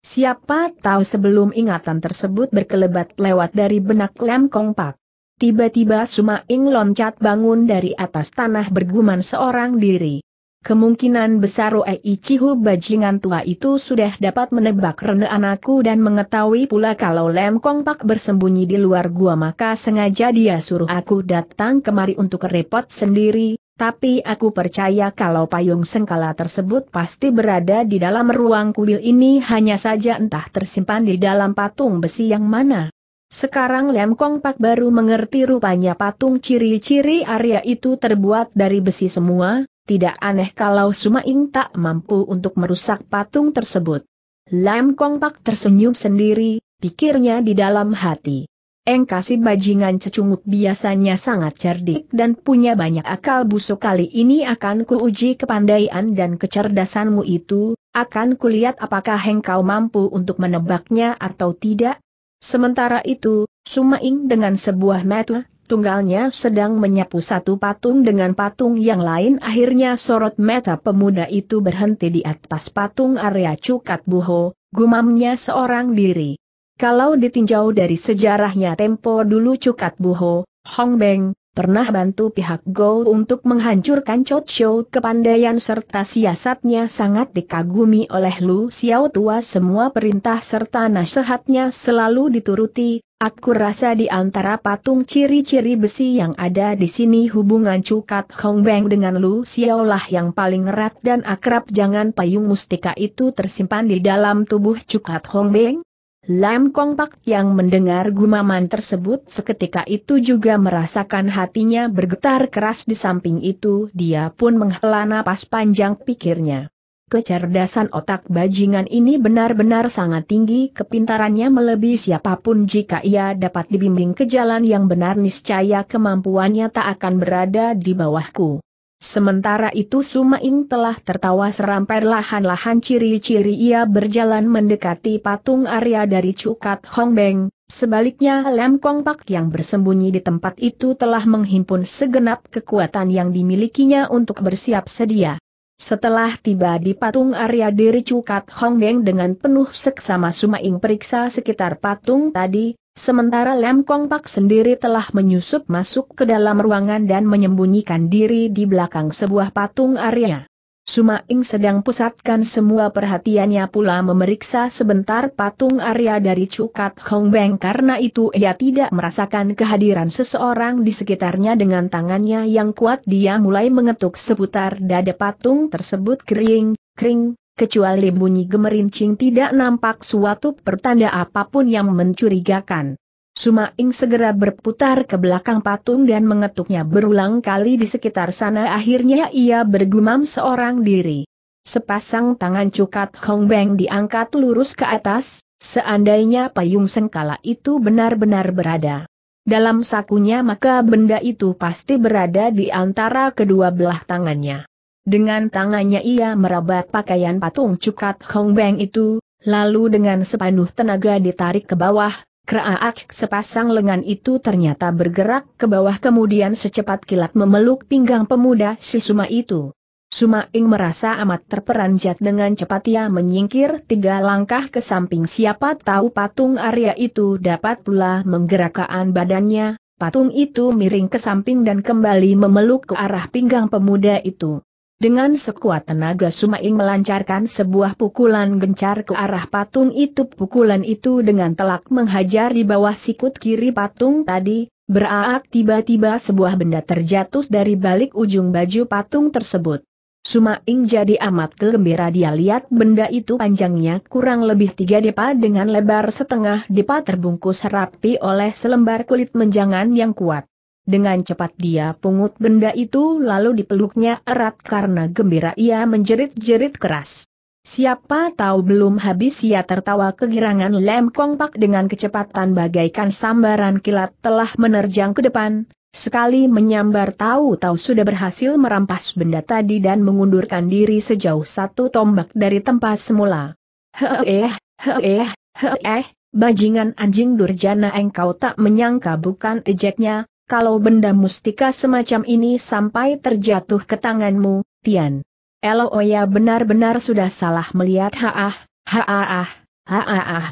Siapa tahu sebelum ingatan tersebut berkelebat lewat dari benak Lem Kongpak, Tiba-tiba Suma Ing loncat bangun dari atas tanah berguman seorang diri. Kemungkinan besar Roe Ichihu bajingan tua itu sudah dapat menebak rene anakku dan mengetahui pula kalau Lem Kong Pak bersembunyi di luar gua maka sengaja dia suruh aku datang kemari untuk repot sendiri, tapi aku percaya kalau payung sengkala tersebut pasti berada di dalam ruang kuil ini hanya saja entah tersimpan di dalam patung besi yang mana. Sekarang Lem Kong Pak baru mengerti rupanya patung ciri-ciri area itu terbuat dari besi semua, tidak aneh kalau Suma Ing tak mampu untuk merusak patung tersebut. Lem Kong Pak tersenyum sendiri, pikirnya di dalam hati. Engkau si bajingan cecunguk biasanya sangat cerdik dan punya banyak akal busuk kali ini akan kuuji kepandaian dan kecerdasanmu itu, akan kulihat apakah engkau mampu untuk menebaknya atau tidak. Sementara itu, Sumaing dengan sebuah mata, tunggalnya sedang menyapu satu patung dengan patung yang lain akhirnya sorot meta pemuda itu berhenti di atas patung area Cukat Buho, gumamnya seorang diri. Kalau ditinjau dari sejarahnya tempo dulu Cukat Buho, Hong Beng, pernah bantu pihak Go untuk menghancurkan Chot Show kepandaian serta siasatnya sangat dikagumi oleh Lu Xiao Tua semua perintah serta nasihatnya selalu dituruti, aku rasa di antara patung ciri-ciri besi yang ada di sini hubungan Cukat Hong Beng dengan Lu Xiao lah yang paling erat dan akrab jangan payung mustika itu tersimpan di dalam tubuh Cukat Hong Beng? Lam Kongpak yang mendengar gumaman tersebut seketika itu juga merasakan hatinya bergetar keras di samping itu dia pun menghela napas panjang pikirnya. Kecerdasan otak bajingan ini benar-benar sangat tinggi kepintarannya melebihi siapapun jika ia dapat dibimbing ke jalan yang benar niscaya kemampuannya tak akan berada di bawahku. Sementara itu Sumaing telah tertawa seram perlahan-lahan ciri-ciri ia berjalan mendekati patung Arya dari Cukat Hong Beng. Sebaliknya Lem Kong Pak yang bersembunyi di tempat itu telah menghimpun segenap kekuatan yang dimilikinya untuk bersiap sedia. Setelah tiba di patung Arya dari Cukat Hong Beng dengan penuh seksama Sumaing periksa sekitar patung tadi, Sementara Lem Kong Pak sendiri telah menyusup masuk ke dalam ruangan dan menyembunyikan diri di belakang sebuah patung Arya. Suma Ing sedang pusatkan semua perhatiannya pula memeriksa sebentar patung Arya dari Cukat Hong Beng karena itu ia tidak merasakan kehadiran seseorang di sekitarnya dengan tangannya yang kuat dia mulai mengetuk seputar dada patung tersebut kering, kering, Kecuali bunyi gemerincing tidak nampak suatu pertanda apapun yang mencurigakan. Sumaing segera berputar ke belakang patung dan mengetuknya berulang kali di sekitar sana akhirnya ia bergumam seorang diri. Sepasang tangan cukat Hong Beng diangkat lurus ke atas, seandainya payung sengkala itu benar-benar berada dalam sakunya maka benda itu pasti berada di antara kedua belah tangannya. Dengan tangannya ia meraba pakaian patung cukat Hong Beng itu, lalu dengan sepenuh tenaga ditarik ke bawah, Kraak sepasang lengan itu ternyata bergerak ke bawah kemudian secepat kilat memeluk pinggang pemuda si Suma itu. Sumaing merasa amat terperanjat dengan cepat ia menyingkir tiga langkah ke samping siapa tahu patung Arya itu dapat pula menggerakkan badannya, patung itu miring ke samping dan kembali memeluk ke arah pinggang pemuda itu. Dengan sekuat tenaga Sumaing melancarkan sebuah pukulan gencar ke arah patung itu. Pukulan itu dengan telak menghajar di bawah sikut kiri patung tadi, beraak tiba-tiba sebuah benda terjatuh dari balik ujung baju patung tersebut. Sumaing jadi amat gembira dia lihat benda itu panjangnya kurang lebih tiga depa dengan lebar setengah depa terbungkus rapi oleh selembar kulit menjangan yang kuat. Dengan cepat dia pungut benda itu lalu dipeluknya erat karena gembira ia menjerit-jerit keras. Siapa tahu belum habis ia tertawa kegirangan lem kongpak dengan kecepatan bagaikan sambaran kilat telah menerjang ke depan, sekali menyambar tahu-tahu sudah berhasil merampas benda tadi dan mengundurkan diri sejauh satu tombak dari tempat semula. Heeh, heeh, heeh, bajingan anjing durjana engkau tak menyangka bukan ejeknya, kalau benda mustika semacam ini sampai terjatuh ke tanganmu, Tian. Eloya benar-benar sudah salah melihat haah, haah, haah.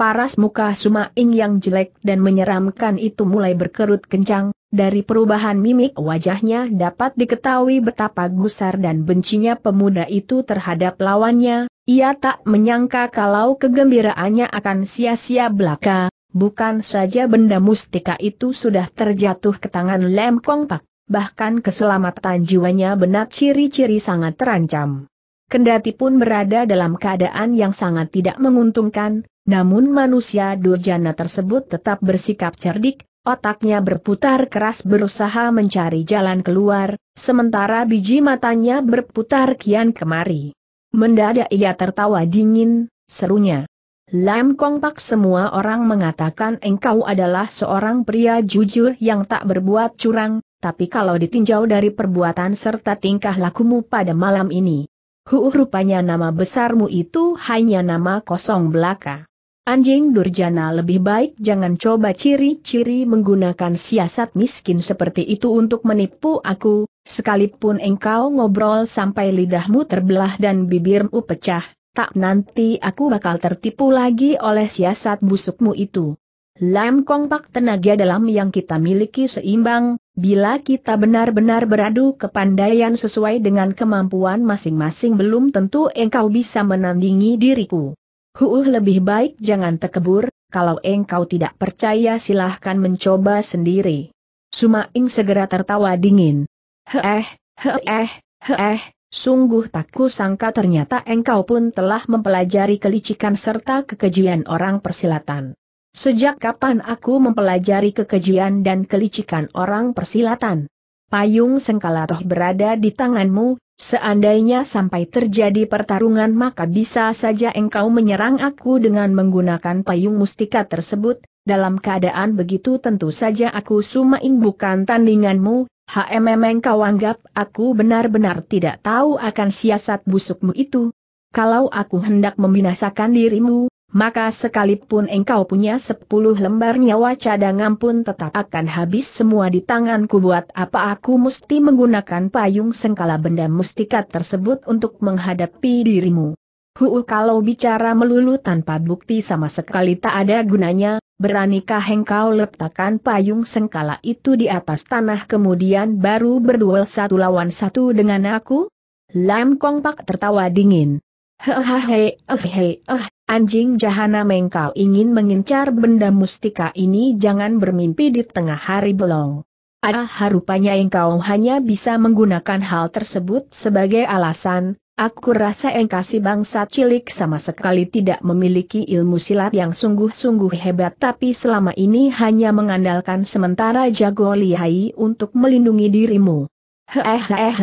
Paras muka Sumaing yang jelek dan menyeramkan itu mulai berkerut kencang, dari perubahan mimik wajahnya dapat diketahui betapa gusar dan bencinya pemuda itu terhadap lawannya, ia tak menyangka kalau kegembiraannya akan sia-sia belaka, Bukan saja benda mustika itu sudah terjatuh ke tangan Lem Kong Pak, bahkan keselamatan jiwanya benar ciri-ciri sangat terancam. Kendati pun berada dalam keadaan yang sangat tidak menguntungkan, namun manusia durjana tersebut tetap bersikap cerdik, otaknya berputar keras berusaha mencari jalan keluar, sementara biji matanya berputar kian kemari. Mendadak ia tertawa dingin, serunya. Lam Kong Pak semua orang mengatakan engkau adalah seorang pria jujur yang tak berbuat curang, tapi kalau ditinjau dari perbuatan serta tingkah lakumu pada malam ini, Huh rupanya nama besarmu itu hanya nama kosong belaka. Anjing durjana lebih baik jangan coba ciri-ciri menggunakan siasat miskin seperti itu untuk menipu aku, sekalipun engkau ngobrol sampai lidahmu terbelah dan bibirmu pecah, tak nanti aku bakal tertipu lagi oleh siasat busukmu itu. Lem kompak tenaga dalam yang kita miliki seimbang, bila kita benar-benar beradu kepandaian sesuai dengan kemampuan masing-masing belum tentu engkau bisa menandingi diriku. Huuh lebih baik jangan tekebur, kalau engkau tidak percaya silahkan mencoba sendiri. Sumaing segera tertawa dingin. Heeh, heeh, heeh, Sungguh tak kusangka ternyata engkau pun telah mempelajari kelicikan serta kekejian orang persilatan. Sejak kapan aku mempelajari kekejian dan kelicikan orang persilatan? Payung sengkala toh berada di tanganmu, seandainya sampai terjadi pertarungan maka bisa saja engkau menyerang aku dengan menggunakan payung mustika tersebut, dalam keadaan begitu tentu saja aku sumain bukan tandinganmu, HMM kau anggap aku benar-benar tidak tahu akan siasat busukmu itu. Kalau aku hendak membinasakan dirimu, maka sekalipun engkau punya sepuluh lembar nyawa cadangan pun tetap akan habis semua di tanganku buat apa aku mesti menggunakan payung sengkala benda mustika tersebut untuk menghadapi dirimu. Huu kalau bicara melulu tanpa bukti sama sekali tak ada gunanya, beranikah engkau letakkan payung sengkala itu di atas tanah kemudian baru berduel satu lawan satu dengan aku? Lam Kong Pak tertawa dingin. Hehehe, he, eh, eh, anjing jahana engkau ingin mengincar benda mustika ini jangan bermimpi di tengah hari belong. Ah, rupanya engkau hanya bisa menggunakan hal tersebut sebagai alasan, Aku rasa engkasi bangsa cilik sama sekali tidak memiliki ilmu silat yang sungguh-sungguh hebat tapi selama ini hanya mengandalkan sementara jago lihai untuk melindungi dirimu. Hehehe. heeh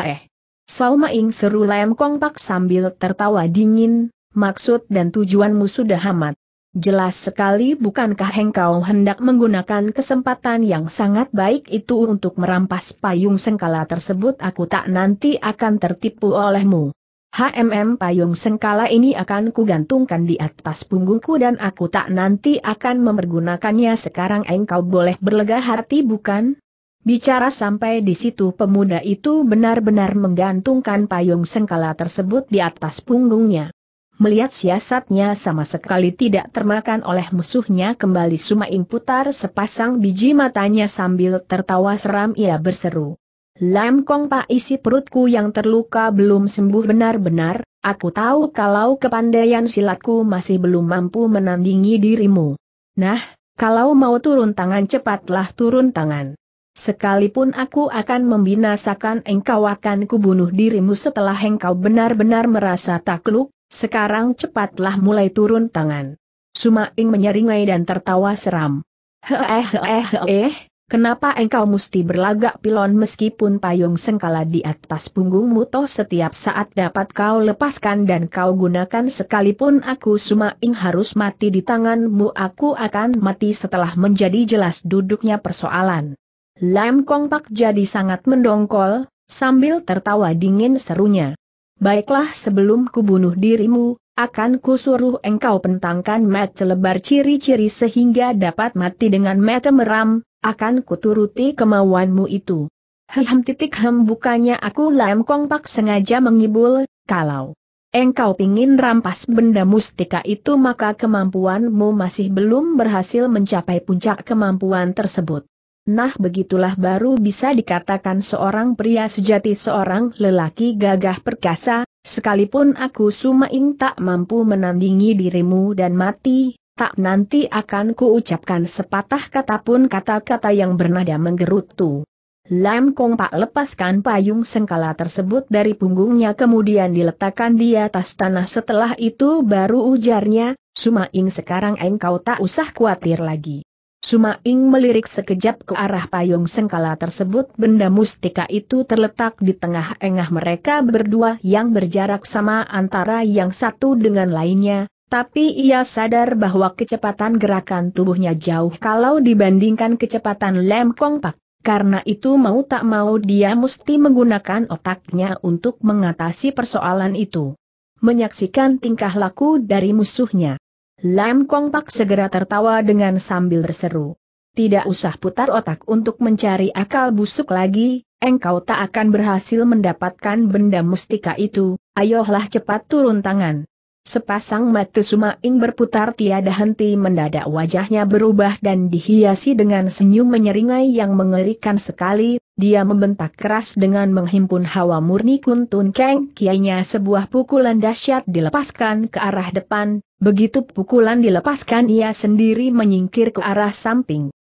heeh. seru Lem Kong Pak sambil tertawa dingin, maksud dan tujuanmu sudah amat. Jelas sekali bukankah engkau hendak menggunakan kesempatan yang sangat baik itu untuk merampas payung sengkala tersebut aku tak nanti akan tertipu olehmu. HMM payung sengkala ini akan kugantungkan di atas punggungku dan aku tak nanti akan mempergunakannya sekarang engkau boleh berlega hati bukan? Bicara sampai di situ pemuda itu benar-benar menggantungkan payung sengkala tersebut di atas punggungnya. Melihat siasatnya sama sekali tidak termakan oleh musuhnya kembali Sumaing putar sepasang biji matanya sambil tertawa seram ia berseru. Lam Kong Pak isi perutku yang terluka belum sembuh benar-benar, aku tahu kalau kepandaian silatku masih belum mampu menandingi dirimu. Nah, kalau mau turun tangan cepatlah turun tangan. Sekalipun aku akan membinasakan engkau akan kubunuh dirimu setelah engkau benar-benar merasa takluk, sekarang cepatlah mulai turun tangan. Sumaing menyeringai dan tertawa seram. Heeh Kenapa engkau mesti berlagak pilon meskipun payung sengkala di atas punggungmu toh setiap saat dapat kau lepaskan dan kau gunakan sekalipun aku sumaing harus mati di tanganmu aku akan mati setelah menjadi jelas duduknya persoalan. Lam Kong Pak jadi sangat mendongkol, sambil tertawa dingin serunya. Baiklah sebelum kubunuh dirimu, akan kusuruh engkau pentangkan mat selebar ciri-ciri sehingga dapat mati dengan mata meram, akan kuturuti kemauanmu itu. Hem titik hem bukannya aku lam Pak sengaja mengibul, kalau engkau pingin rampas benda mustika itu maka kemampuanmu masih belum berhasil mencapai puncak kemampuan tersebut. Nah begitulah baru bisa dikatakan seorang pria sejati seorang lelaki gagah perkasa, sekalipun aku sumaing tak mampu menandingi dirimu dan mati, tak nanti akan kuucapkan sepatah kata pun kata-kata yang bernada menggerutu. Lam Kong Pak lepaskan payung sengkala tersebut dari punggungnya kemudian diletakkan di atas tanah setelah itu baru ujarnya, Suma Ing sekarang engkau tak usah khawatir lagi. Suma Ing melirik sekejap ke arah payung sengkala tersebut benda mustika itu terletak di tengah-engah mereka berdua yang berjarak sama antara yang satu dengan lainnya, tapi ia sadar bahwa kecepatan gerakan tubuhnya jauh kalau dibandingkan kecepatan lem kompak. Karena itu mau tak mau dia mesti menggunakan otaknya untuk mengatasi persoalan itu. Menyaksikan tingkah laku dari musuhnya. Lam Kong Pak segera tertawa dengan sambil berseru. Tidak usah putar otak untuk mencari akal busuk lagi, engkau tak akan berhasil mendapatkan benda mustika itu, ayolah cepat turun tangan. Sepasang mata ing berputar tiada henti mendadak wajahnya berubah dan dihiasi dengan senyum menyeringai yang mengerikan sekali, dia membentak keras dengan menghimpun hawa murni kuntun keng kianya sebuah pukulan dahsyat dilepaskan ke arah depan, begitu pukulan dilepaskan ia sendiri menyingkir ke arah samping.